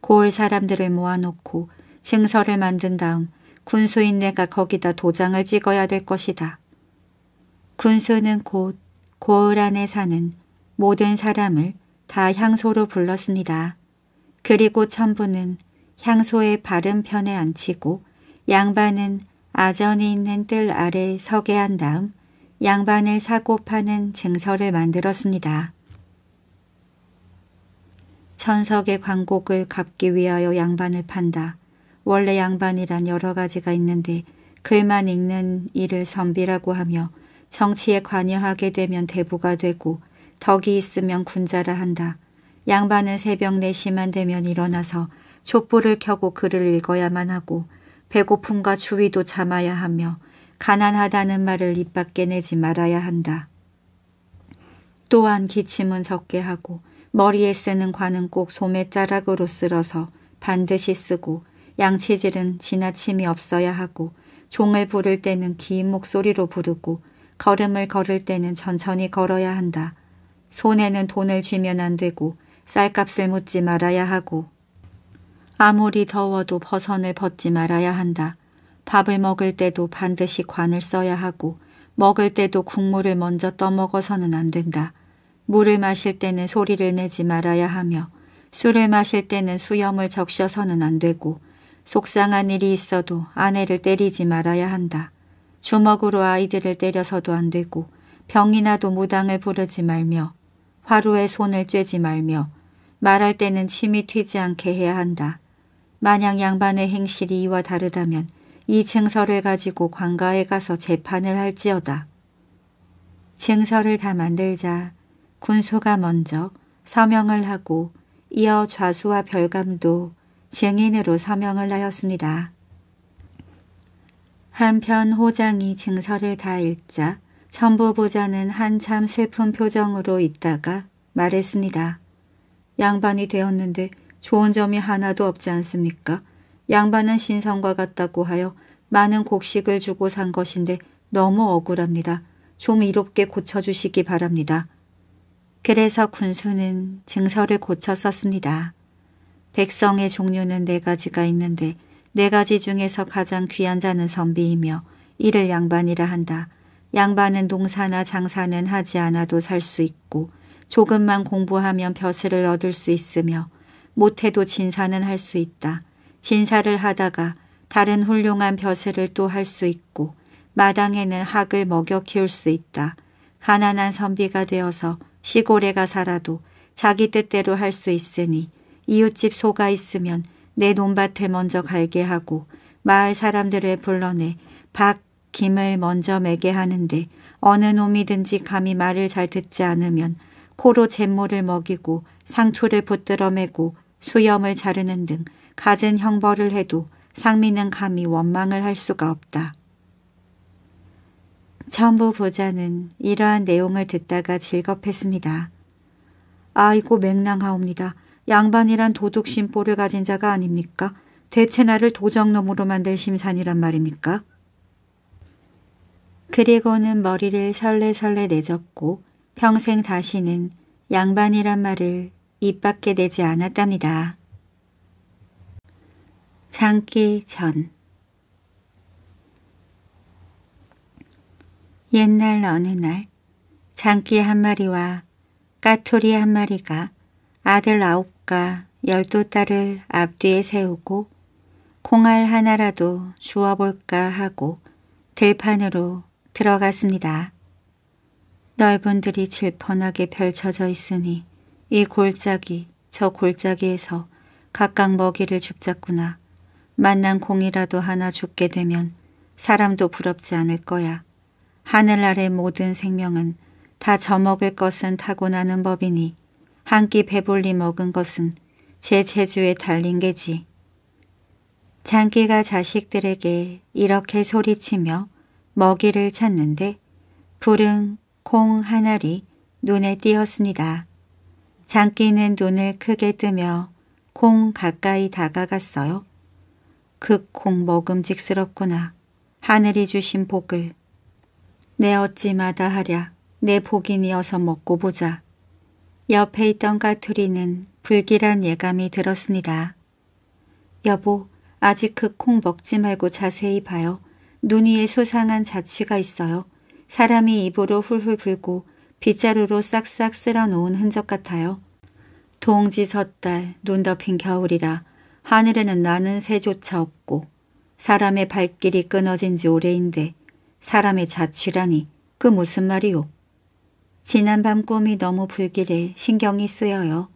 고을 사람들을 모아놓고 증서를 만든 다음 군수인 내가 거기다 도장을 찍어야 될 것이다. 군수는 곧 고을 안에 사는 모든 사람을 다 향소로 불렀습니다. 그리고 천부는 향소의 바른 편에 앉히고 양반은 아전이 있는 뜰 아래 서게 한 다음 양반을 사고 파는 증서를 만들었습니다. 천석의 광곡을 갚기 위하여 양반을 판다. 원래 양반이란 여러 가지가 있는데 글만 읽는 일을 선비라고 하며 정치에 관여하게 되면 대부가 되고 덕이 있으면 군자라 한다. 양반은 새벽 4시만 되면 일어나서 촛불을 켜고 글을 읽어야만 하고 배고픔과 주위도 참아야 하며 가난하다는 말을 입 밖에 내지 말아야 한다. 또한 기침은 적게 하고 머리에 쓰는 관은 꼭 소매자락으로 쓸어서 반드시 쓰고 양치질은 지나침이 없어야 하고 종을 부를 때는 긴 목소리로 부르고 걸음을 걸을 때는 천천히 걸어야 한다. 손에는 돈을 쥐면 안 되고 쌀값을 묻지 말아야 하고 아무리 더워도 버선을 벗지 말아야 한다. 밥을 먹을 때도 반드시 관을 써야 하고 먹을 때도 국물을 먼저 떠먹어서는 안 된다. 물을 마실 때는 소리를 내지 말아야 하며 술을 마실 때는 수염을 적셔서는 안 되고 속상한 일이 있어도 아내를 때리지 말아야 한다. 주먹으로 아이들을 때려서도 안 되고 병이나도 무당을 부르지 말며 화루에 손을 쬐지 말며 말할 때는 침이 튀지 않게 해야 한다. 만약 양반의 행실이 이와 다르다면 이 증서를 가지고 관가에 가서 재판을 할지어다. 증서를 다 만들자 군수가 먼저 서명을 하고 이어 좌수와 별감도 증인으로 서명을 하였습니다. 한편 호장이 증서를 다 읽자 천부보자는 한참 슬픈 표정으로 있다가 말했습니다. 양반이 되었는데 좋은 점이 하나도 없지 않습니까? 양반은 신성과 같다고 하여 많은 곡식을 주고 산 것인데 너무 억울합니다. 좀 이롭게 고쳐주시기 바랍니다. 그래서 군수는 증서를 고쳐 썼습니다. 백성의 종류는 네 가지가 있는데 네 가지 중에서 가장 귀한 자는 선비이며 이를 양반이라 한다. 양반은 농사나 장사는 하지 않아도 살 수 있고 조금만 공부하면 벼슬을 얻을 수 있으며 못해도 진사는 할 수 있다. 진사를 하다가 다른 훌륭한 벼슬을 또 할 수 있고 마당에는 학을 먹여 키울 수 있다. 가난한 선비가 되어서 시골에 가 살아도 자기 뜻대로 할 수 있으니 이웃집 소가 있으면 내 논밭에 먼저 갈게 하고 마을 사람들을 불러내 박, 김을 먼저 매게 하는데 어느 놈이든지 감히 말을 잘 듣지 않으면 코로 잿물을 먹이고 상투를 붙들어 매고 수염을 자르는 등 갖은 형벌을 해도 상민은 감히 원망을 할 수가 없다. 천부 보자는 이러한 내용을 듣다가 즐겁했습니다. 아이고 맹랑하옵니다. 양반이란 도둑 심보를 가진 자가 아닙니까? 대체 나를 도적놈으로 만들 심산이란 말입니까? 그리고는 머리를 설레설레 내젓고 평생 다시는 양반이란 말을 입 밖에 내지 않았답니다. 장기 전 옛날 어느 날 장기 한 마리와 까투리 한 마리가 아들 아홉 깎아 열두 딸을 앞뒤에 세우고 콩알 하나라도 주워볼까 하고 들판으로 들어갔습니다. 넓은 들이 질펀하게 펼쳐져 있으니 이 골짜기 저 골짜기에서 각각 먹이를 줍잡구나. 만난 공이라도 하나 줍게 되면 사람도 부럽지 않을 거야. 하늘 아래 모든 생명은 다 저먹을 것은 타고나는 법이니 한끼 배불리 먹은 것은 제 재주에 달린 게지. 장기가 자식들에게 이렇게 소리치며 먹이를 찾는데 푸른 콩 하나리 눈에 띄었습니다. 장기는 눈을 크게 뜨며 콩 가까이 다가갔어요. 그 콩 먹음직스럽구나. 하늘이 주신 복을. 내 어찌마다 하랴. 내복이니어서 먹고 보자. 옆에 있던 가투리는 불길한 예감이 들었습니다. 여보, 아직 그 콩 먹지 말고 자세히 봐요. 눈 위에 수상한 자취가 있어요. 사람이 입으로 훌훌 불고 빗자루로 싹싹 쓸어 놓은 흔적 같아요. 동지 섣달 눈 덮인 겨울이라 하늘에는 나는 새조차 없고 사람의 발길이 끊어진 지 오래인데 사람의 자취라니 그 무슨 말이오. 지난밤 꿈이 너무 불길해 신경이 쓰여요.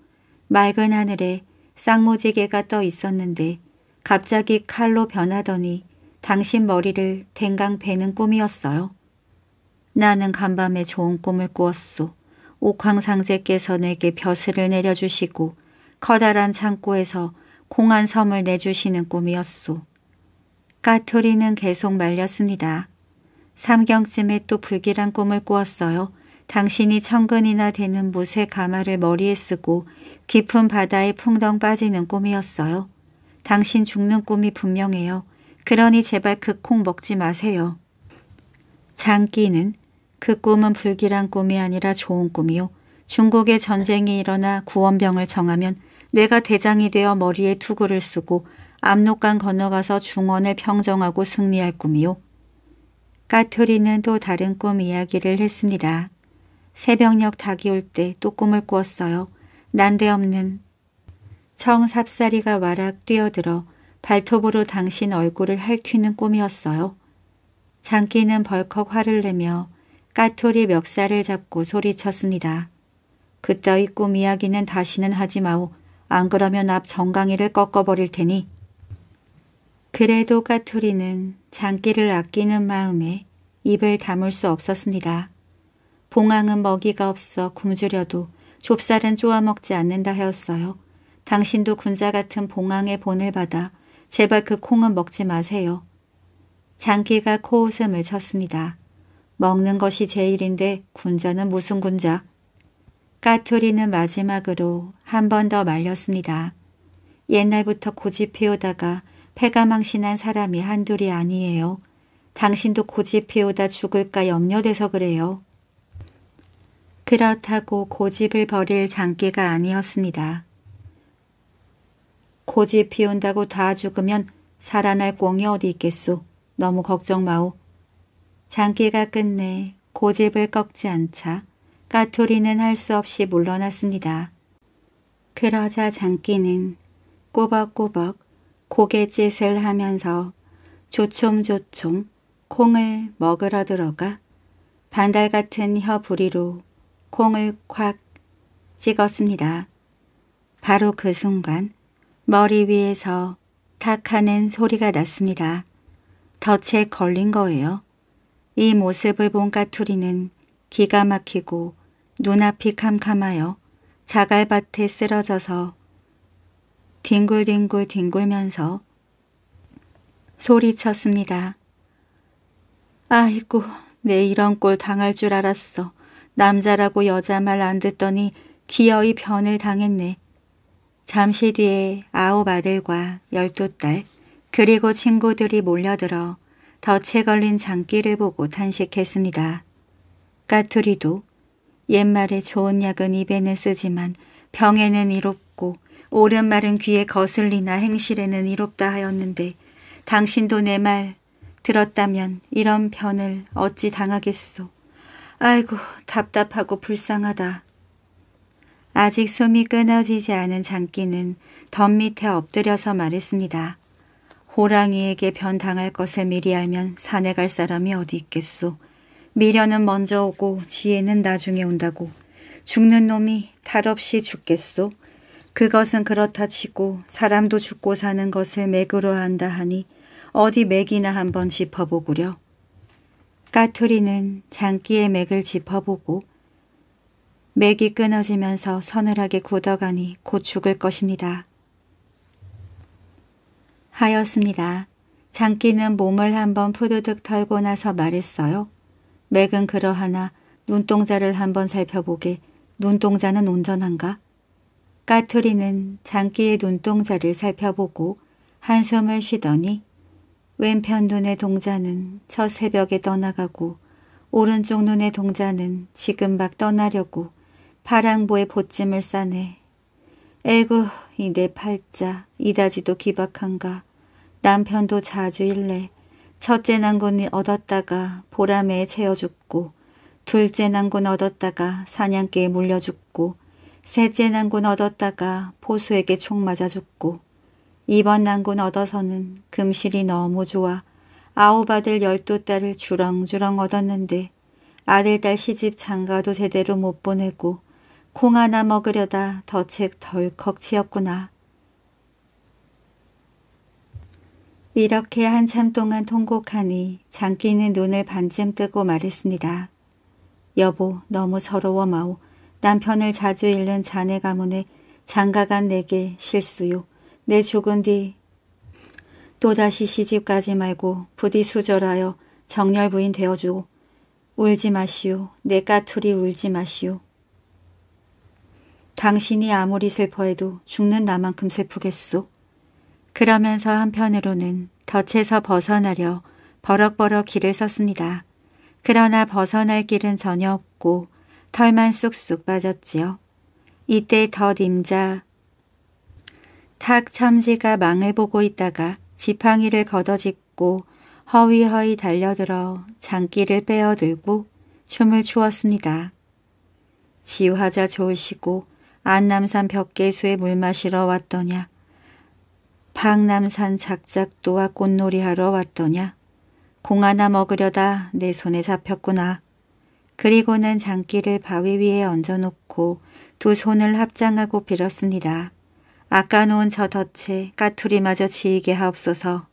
맑은 하늘에 쌍무지개가 떠 있었는데 갑자기 칼로 변하더니 당신 머리를 댕강 베는 꿈이었어요. 나는 간밤에 좋은 꿈을 꾸었소. 옥황상제께서 내게 벼슬을 내려주시고 커다란 창고에서 공한 섬을 내주시는 꿈이었소. 까투리는 계속 말렸습니다. 3경쯤에 또 불길한 꿈을 꾸었어요. 당신이 천근이나 되는 무쇠 가마를 머리에 쓰고 깊은 바다에 풍덩 빠지는 꿈이었어요. 당신 죽는 꿈이 분명해요. 그러니 제발 그 콩 먹지 마세요. 장기는 그 꿈은 불길한 꿈이 아니라 좋은 꿈이요. 중국의 전쟁이 일어나 구원병을 정하면 내가 대장이 되어 머리에 투구를 쓰고 압록강 건너가서 중원을 평정하고 승리할 꿈이요. 까투리는 또 다른 꿈 이야기를 했습니다. 새벽녘 닭이 올 때 또 꿈을 꾸었어요. 난데없는. 청삽사리가 와락 뛰어들어 발톱으로 당신 얼굴을 핥히는 꿈이었어요. 장기는 벌컥 화를 내며 까토리 멱살을 잡고 소리쳤습니다. 그따위 꿈 이야기는 다시는 하지 마오. 안 그러면 앞 정강이를 꺾어버릴 테니. 그래도 까토리는 장기를 아끼는 마음에 입을 다물 수 없었습니다. 봉황은 먹이가 없어 굶주려도 좁쌀은 쪼아먹지 않는다 하였어요. 당신도 군자 같은 봉황의 본을 받아 제발 그 콩은 먹지 마세요. 장기가 코웃음을 쳤습니다. 먹는 것이 제일인데 군자는 무슨 군자? 까투리는 마지막으로 한 번 더 말렸습니다. 옛날부터 고집피우다가 폐가 망신한 사람이 한둘이 아니에요. 당신도 고집피우다 죽을까 염려돼서 그래요. 그렇다고 고집을 버릴 장기가 아니었습니다. 고집 피운다고 다 죽으면 살아날 꽁이 어디 있겠소. 너무 걱정 마오. 장기가 끝내 고집을 꺾지 않자 까투리는 할 수 없이 물러났습니다. 그러자 장기는 꼬벅꼬벅 고개짓을 하면서 조총조총 콩을 먹으러 들어가 반달 같은 혀 부리로 콩을 콱 찍었습니다. 바로 그 순간 머리 위에서 탁 하는 소리가 났습니다. 덫에 걸린 거예요. 이 모습을 본 까투리는 기가 막히고 눈앞이 캄캄하여 자갈밭에 쓰러져서 뒹굴뒹굴 뒹굴면서 소리쳤습니다. 아이고 내 이런 꼴 당할 줄 알았어. 남자라고 여자 말 안 듣더니 기어이 변을 당했네. 잠시 뒤에 아홉 아들과 열두 딸 그리고 친구들이 몰려들어 덫에 걸린 장기를 보고 탄식했습니다. 까투리도 옛말에 좋은 약은 입에는 쓰지만 병에는 이롭고 옳은 말은 귀에 거슬리나 행실에는 이롭다 하였는데 당신도 내 말 들었다면 이런 변을 어찌 당하겠소. 아이고, 답답하고 불쌍하다. 아직 숨이 끊어지지 않은 장기는 덤 밑에 엎드려서 말했습니다. 호랑이에게 변당할 것을 미리 알면 산에 갈 사람이 어디 있겠소. 미련은 먼저 오고 지혜는 나중에 온다고. 죽는 놈이 탈없이 죽겠소. 그것은 그렇다 치고 사람도 죽고 사는 것을 맥으로 한다 하니 어디 맥이나 한번 짚어보구려. 까투리는 장기의 맥을 짚어보고 맥이 끊어지면서 서늘하게 굳어가니 곧 죽을 것입니다. 하였습니다. 장기는 몸을 한번 푸드득 털고 나서 말했어요. 맥은 그러하나 눈동자를 한번 살펴보게 눈동자는 온전한가? 까투리는 장기의 눈동자를 살펴보고 한숨을 쉬더니 왼편 눈의 동자는 저 새벽에 떠나가고 오른쪽 눈의 동자는 지금 막 떠나려고 파랑보의 보찜을 싸네. 에구 이 내 팔자 이다지도 기박한가 남편도 자주 일래 첫째 난군이 얻었다가 보라매에 채워 죽고 둘째 난군 얻었다가 사냥개에 물려 죽고 셋째 난군 얻었다가 포수에게 총 맞아 죽고 이번 난군 얻어서는 금실이 너무 좋아 아홉 아들 열두 딸을 주렁주렁 얻었는데 아들 딸 시집 장가도 제대로 못 보내고 콩 하나 먹으려다 더 책 덜컥 치였구나. 이렇게 한참 동안 통곡하니 장기는 눈을 반쯤 뜨고 말했습니다. 여보 너무 서러워 마오. 남편을 자주 잃는 자네 가문에 장가간 내게 실수요. 내 죽은 뒤 또다시 시집가지 말고 부디 수절하여 정렬부인 되어주오. 울지 마시오. 내 까투리 울지 마시오. 당신이 아무리 슬퍼해도 죽는 나만큼 슬프겠소. 그러면서 한편으로는 덫에서 벗어나려 버럭버럭 길을 썼습니다. 그러나 벗어날 길은 전혀 없고 털만 쑥쑥 빠졌지요. 이때 덧 임자 탁 참새가 망을 보고 있다가 지팡이를 걷어짚고 허위허위 달려들어 장기를 빼어들고 춤을 추었습니다. 지화자 좋으시고 안남산 벽계수에 물 마시러 왔더냐 박남산 작작도와 꽃놀이하러 왔더냐 공하나 먹으려다 내 손에 잡혔구나. 그리고는 장기를 바위 위에 얹어놓고 두 손을 합장하고 빌었습니다. 아까놓은 저 덫에 까투리마저 지이게 하옵소서.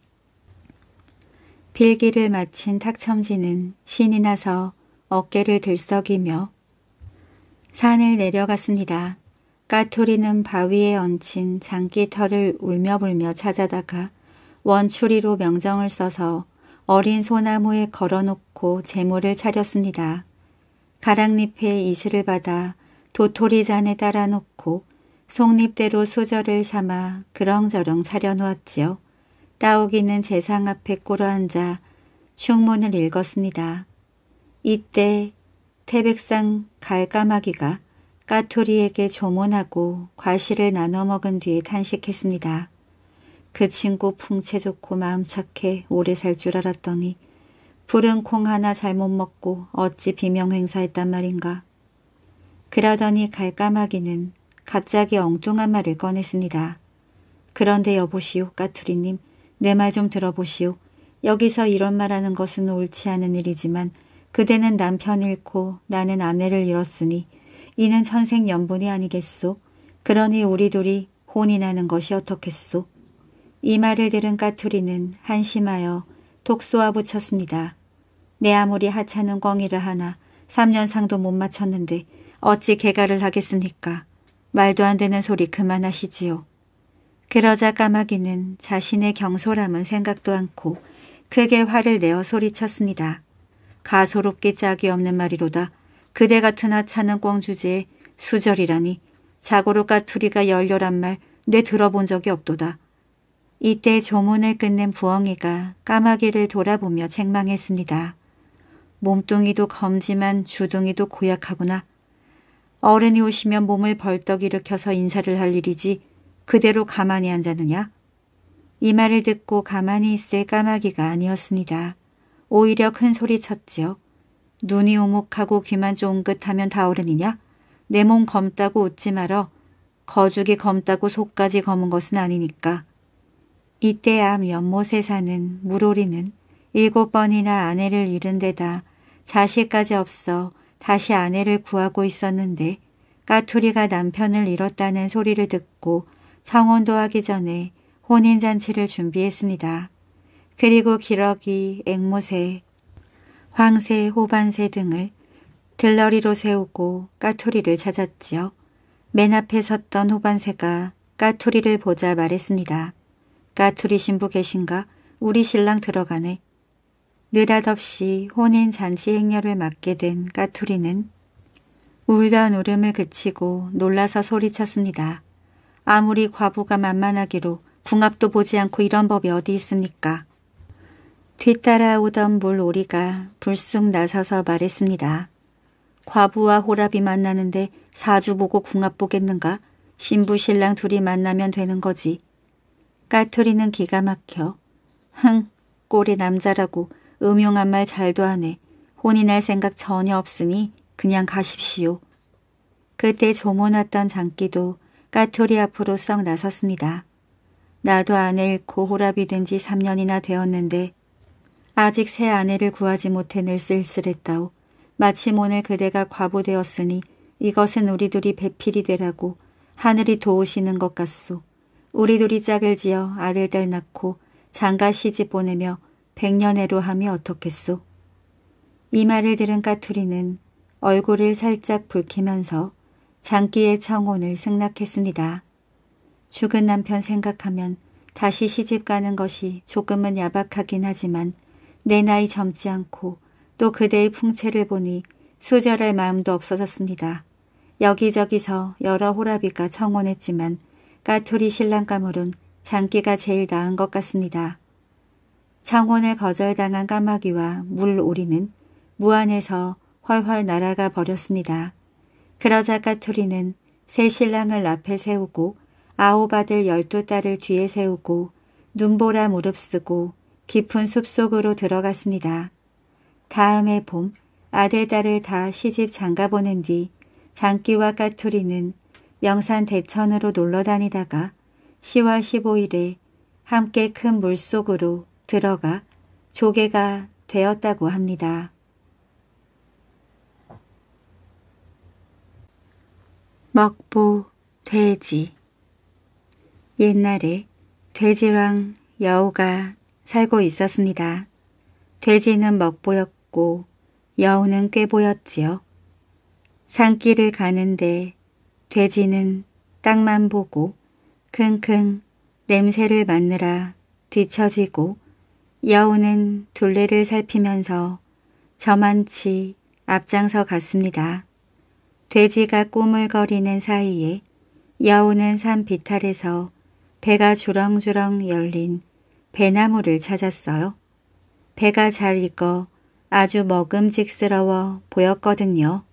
필기를 마친 탁첨지는 신이 나서 어깨를 들썩이며 산을 내려갔습니다. 까투리는 바위에 얹힌 장기털을 울며불며 찾아다가 원추리로 명정을 써서 어린 소나무에 걸어놓고 재물을 차렸습니다. 가랑잎에 이슬을 받아 도토리 잔에 따라 놓고 속립대로 수저를 삼아 그렁저렁 차려놓았지요. 따오기는 재상 앞에 꼬러앉아 충문을 읽었습니다. 이때 태백상 갈까마귀가 까토리에게 조문하고 과실을 나눠 먹은 뒤에 탄식했습니다. 그 친구 풍채 좋고 마음 착해 오래 살 줄 알았더니 푸른 콩 하나 잘못 먹고 어찌 비명 행사했단 말인가. 그러더니 갈까마귀는 갑자기 엉뚱한 말을 꺼냈습니다. 그런데 여보시오, 까투리님, 내 말 좀 들어보시오. 여기서 이런 말하는 것은 옳지 않은 일이지만 그대는 남편 잃고 나는 아내를 잃었으니 이는 천생 연분이 아니겠소. 그러니 우리 둘이 혼이 나는 것이 어떻겠소. 이 말을 들은 까투리는 한심하여 독소와 붙였습니다. 내 아무리 하찮은 꽝이를 하나 3년상도 못 맞췄는데 어찌 개가를 하겠습니까? 말도 안 되는 소리 그만하시지요. 그러자 까마귀는 자신의 경솔함은 생각도 않고 크게 화를 내어 소리쳤습니다. 가소롭게 짝이 없는 말이로다. 그대 같은 하차는 꽁주제에 수절이라니 자고로 까투리가 열렬한 말 내 들어본 적이 없도다. 이때 조문을 끝낸 부엉이가 까마귀를 돌아보며 책망했습니다. 몸뚱이도 검지만 주둥이도 고약하구나. 어른이 오시면 몸을 벌떡 일으켜서 인사를 할 일이지 그대로 가만히 앉았느냐? 이 말을 듣고 가만히 있을 까마귀가 아니었습니다. 오히려 큰 소리쳤지요. 눈이 오목하고 귀만 쫑긋하면 다 어른이냐? 내 몸 검다고 웃지 말어. 거죽이 검다고 속까지 검은 것은 아니니까. 이때 암 연못에 사는 물오리는 일곱 번이나 아내를 잃은 데다 자식까지 없어 다시 아내를 구하고 있었는데 까투리가 남편을 잃었다는 소리를 듣고 성혼도 하기 전에 혼인잔치를 준비했습니다. 그리고 기러기, 앵무새, 황새, 호반새 등을 들러리로 세우고 까투리를 찾았지요. 맨 앞에 섰던 호반새가 까투리를 보자 말했습니다. 까투리 신부 계신가? 우리 신랑 들어가네. 느닷없이 혼인 잔치 행렬을 맡게 된 까투리는 울던 울음을 그치고 놀라서 소리쳤습니다. 아무리 과부가 만만하기로 궁합도 보지 않고 이런 법이 어디 있습니까? 뒤따라오던 물오리가 불쑥 나서서 말했습니다. 과부와 호랍이 만나는데 사주 보고 궁합 보겠는가? 신부 신랑 둘이 만나면 되는 거지. 까투리는 기가 막혀. 흥, 꼴이 남자라고 음흉한 말 잘도 안 해 혼이 날 생각 전혀 없으니 그냥 가십시오. 그때 조모났던 장기도 까투리 앞으로 썩 나섰습니다. 나도 아내 잃고 호랍이 된지 3년이나 되었는데 아직 새 아내를 구하지 못해 늘 쓸쓸했다오. 마침 오늘 그대가 과부되었으니 이것은 우리 둘이 배필이 되라고 하늘이 도우시는 것 같소. 우리 둘이 짝을 지어 아들 딸 낳고 장가 시집 보내며 백년해로 하면 어떻겠소? 이 말을 들은 까투리는 얼굴을 살짝 붉히면서 장기의 청혼을 승낙했습니다. 죽은 남편 생각하면 다시 시집 가는 것이 조금은 야박하긴 하지만 내 나이 젊지 않고 또 그대의 풍채를 보니 수절할 마음도 없어졌습니다. 여기저기서 여러 호라비가 청혼했지만 까투리 신랑감으론 장기가 제일 나은 것 같습니다. 창원에 거절당한 까마귀와 물오리는 무안에서 훨훨 날아가 버렸습니다. 그러자 까투리는 새 신랑을 앞에 세우고 아홉 아들 열두 딸을 뒤에 세우고 눈보라 무릅쓰고 깊은 숲속으로 들어갔습니다. 다음해 봄 아들 딸을 다 시집 장가 보낸 뒤 장기와 까투리는 명산 대천으로 놀러 다니다가 10월 15일에 함께 큰 물속으로 들어가 조개가 되었다고 합니다. 먹보 돼지 옛날에 돼지랑 여우가 살고 있었습니다. 돼지는 먹보였고 여우는 꾀보였지요. 산길을 가는데 돼지는 땅만 보고 킁킁 냄새를 맡느라 뒤처지고 여우는 둘레를 살피면서 저만치 앞장서 갔습니다. 돼지가 꾸물거리는 사이에 여우는 산 비탈에서 배가 주렁주렁 열린 배나무를 찾았어요. 배가 잘 익어 아주 먹음직스러워 보였거든요.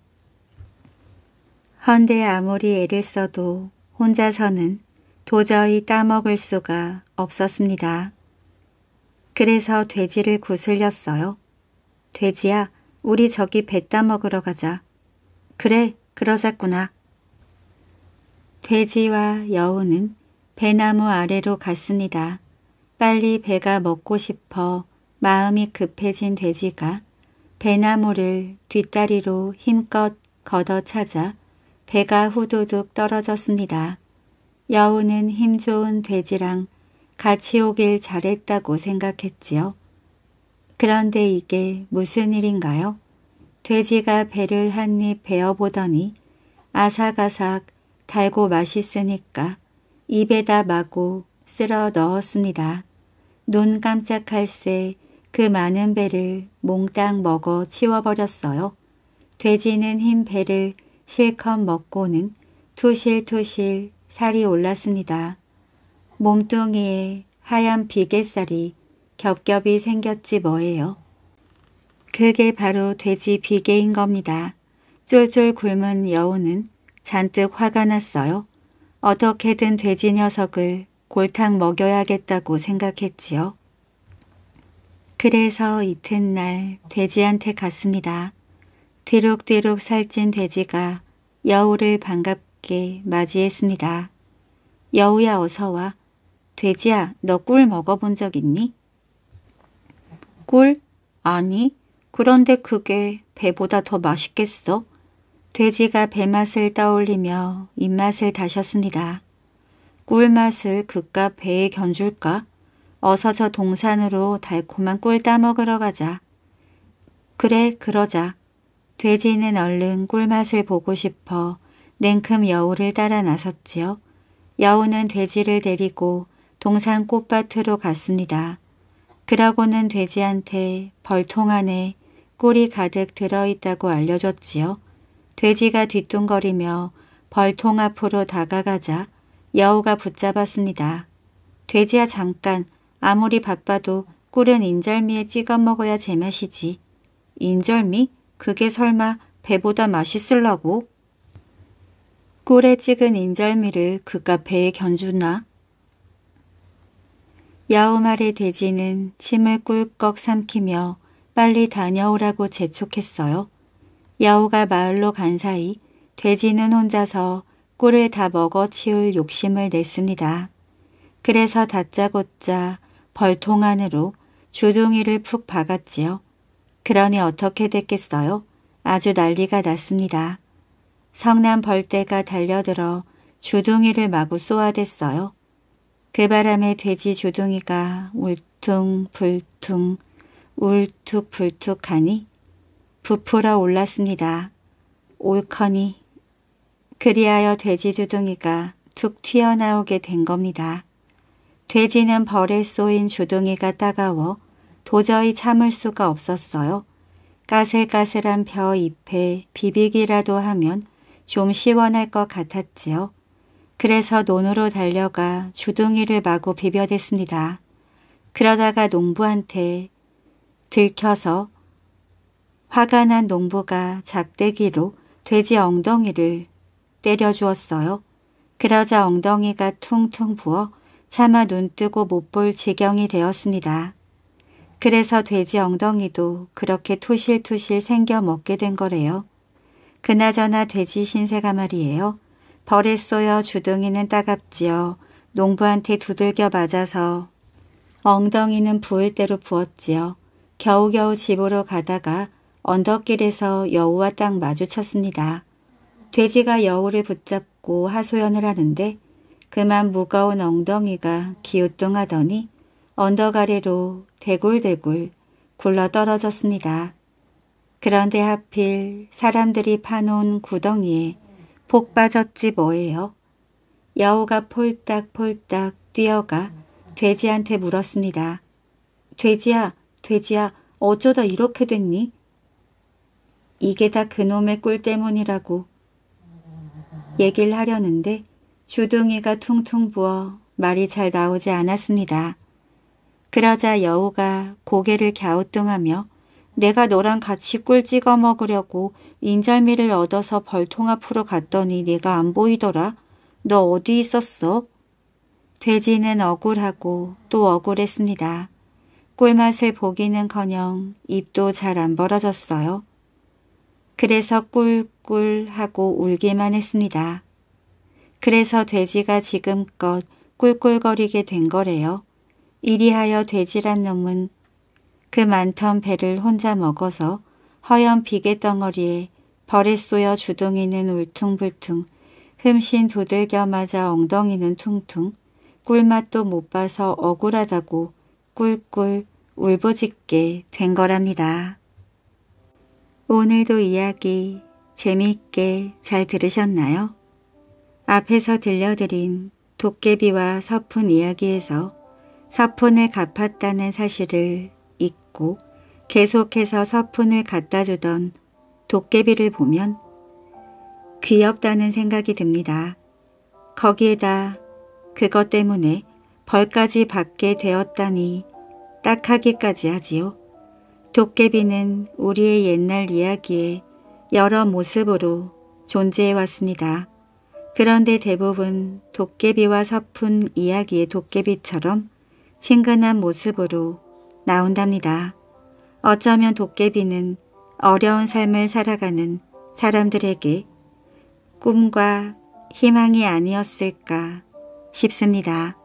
헌데 아무리 애를 써도 혼자서는 도저히 따먹을 수가 없었습니다. 그래서 돼지를 구슬렸어요. 돼지야, 우리 저기 배 따먹으러 가자. 그래, 그러자꾸나. 돼지와 여우는 배나무 아래로 갔습니다. 빨리 배가 먹고 싶어 마음이 급해진 돼지가 배나무를 뒷다리로 힘껏 걷어 찾아 배가 후두둑 떨어졌습니다. 여우는 힘 좋은 돼지랑 같이 오길 잘했다고 생각했지요. 그런데 이게 무슨 일인가요? 돼지가 배를 한입 베어보더니 아삭아삭 달고 맛있으니까 입에다 마구 쓸어 넣었습니다. 눈 깜짝할 새 그 많은 배를 몽땅 먹어 치워버렸어요. 돼지는 흰 배를 실컷 먹고는 투실투실 살이 올랐습니다. 몸뚱이에 하얀 비계살이 겹겹이 생겼지 뭐예요. 그게 바로 돼지 비계인 겁니다. 쫄쫄 굶은 여우는 잔뜩 화가 났어요. 어떻게든 돼지 녀석을 골탕 먹여야겠다고 생각했지요. 그래서 이튿날 돼지한테 갔습니다. 뒤룩뒤룩 살찐 돼지가 여우를 반갑게 맞이했습니다. 여우야 어서와 돼지야, 너 꿀 먹어본 적 있니? 꿀? 아니, 그런데 그게 배보다 더 맛있겠어? 돼지가 배맛을 떠올리며 입맛을 다셨습니다. 꿀맛을 그깟 배에 견줄까? 어서 저 동산으로 달콤한 꿀 따먹으러 가자. 그래, 그러자. 돼지는 얼른 꿀맛을 보고 싶어 냉큼 여우를 따라 나섰지요. 여우는 돼지를 데리고 동산 꽃밭으로 갔습니다. 그러고는 돼지한테 벌통 안에 꿀이 가득 들어있다고 알려줬지요. 돼지가 뒤뚱거리며 벌통 앞으로 다가가자 여우가 붙잡았습니다. 돼지야 잠깐 아무리 바빠도 꿀은 인절미에 찍어 먹어야 제맛이지. 인절미? 그게 설마 배보다 맛있을라고? 꿀에 찍은 인절미를 그깟 배에 견주나? 야오말의 돼지는 침을 꿀꺽 삼키며 빨리 다녀오라고 재촉했어요. 야오가 마을로 간 사이 돼지는 혼자서 꿀을 다 먹어 치울 욕심을 냈습니다. 그래서 다짜고짜 벌통 안으로 주둥이를 푹 박았지요. 그러니 어떻게 됐겠어요? 아주 난리가 났습니다. 성난 벌떼가 달려들어 주둥이를 마구 쏘아댔어요. 그 바람에 돼지 조둥이가 울퉁불퉁 울퉁불퉁하니 부풀어 올랐습니다. 옳커니 그리하여 돼지 조둥이가 툭 튀어나오게 된 겁니다. 돼지는 벌에 쏘인 조둥이가 따가워 도저히 참을 수가 없었어요. 까슬까슬한 벼 잎에 비비기라도 하면 좀 시원할 것 같았지요. 그래서 논으로 달려가 주둥이를 마구 비벼댔습니다. 그러다가 농부한테 들켜서 화가 난 농부가 작대기로 돼지 엉덩이를 때려주었어요. 그러자 엉덩이가 퉁퉁 부어 차마 눈뜨고 못 볼 지경이 되었습니다. 그래서 돼지 엉덩이도 그렇게 투실투실 생겨 먹게 된 거래요. 그나저나 돼지 신세가 말이에요. 벌에 쏘여 주둥이는 따갑지요. 농부한테 두들겨 맞아서 엉덩이는 부을 대로 부었지요. 겨우겨우 집으로 가다가 언덕길에서 여우와 딱 마주쳤습니다. 돼지가 여우를 붙잡고 하소연을 하는데 그만 무거운 엉덩이가 기우뚱하더니 언덕 아래로 대굴대굴 굴러 떨어졌습니다. 그런데 하필 사람들이 파놓은 구덩이에 복 빠졌지 뭐예요? 여우가 폴딱폴딱 뛰어가 돼지한테 물었습니다. 돼지야, 돼지야, 어쩌다 이렇게 됐니? 이게 다 그놈의 꿀 때문이라고 얘기를 하려는데 주둥이가 퉁퉁 부어 말이 잘 나오지 않았습니다. 그러자 여우가 고개를 갸우뚱하며 내가 너랑 같이 꿀 찍어 먹으려고 인절미를 얻어서 벌통 앞으로 갔더니 네가 안 보이더라. 너 어디 있었어? 돼지는 억울하고 또 억울했습니다. 꿀맛을 보기는커녕 입도 잘 안 벌어졌어요. 그래서 꿀꿀 하고 울기만 했습니다. 그래서 돼지가 지금껏 꿀꿀거리게 된 거래요. 이리하여 돼지란 놈은 그 많던 배를 혼자 먹어서 허연 비계 덩어리에 벌에 쏘여 주둥이는 울퉁불퉁 흠신 두들겨 맞아 엉덩이는 퉁퉁 꿀맛도 못 봐서 억울하다고 꿀꿀 울부짖게 된 거랍니다. 오늘도 이야기 재미있게 잘 들으셨나요? 앞에서 들려드린 도깨비와 서푼 이야기에서 서푼을 갚았다는 사실을 받고 계속해서 서푼을 갖다 주던 도깨비를 보면 귀엽다는 생각이 듭니다. 거기에다 그것 때문에 벌까지 받게 되었다니 딱하기까지 하지요. 도깨비는 우리의 옛날 이야기에 여러 모습으로 존재해왔습니다. 그런데 대부분 도깨비와 서푼 이야기의 도깨비처럼 친근한 모습으로 나온답니다. 어쩌면 도깨비는 어려운 삶을 살아가는 사람들에게 꿈과 희망이 아니었을까 싶습니다.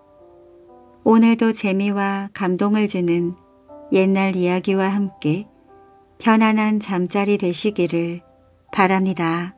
오늘도 재미와 감동을 주는 옛날 이야기와 함께 편안한 잠자리 되시기를 바랍니다.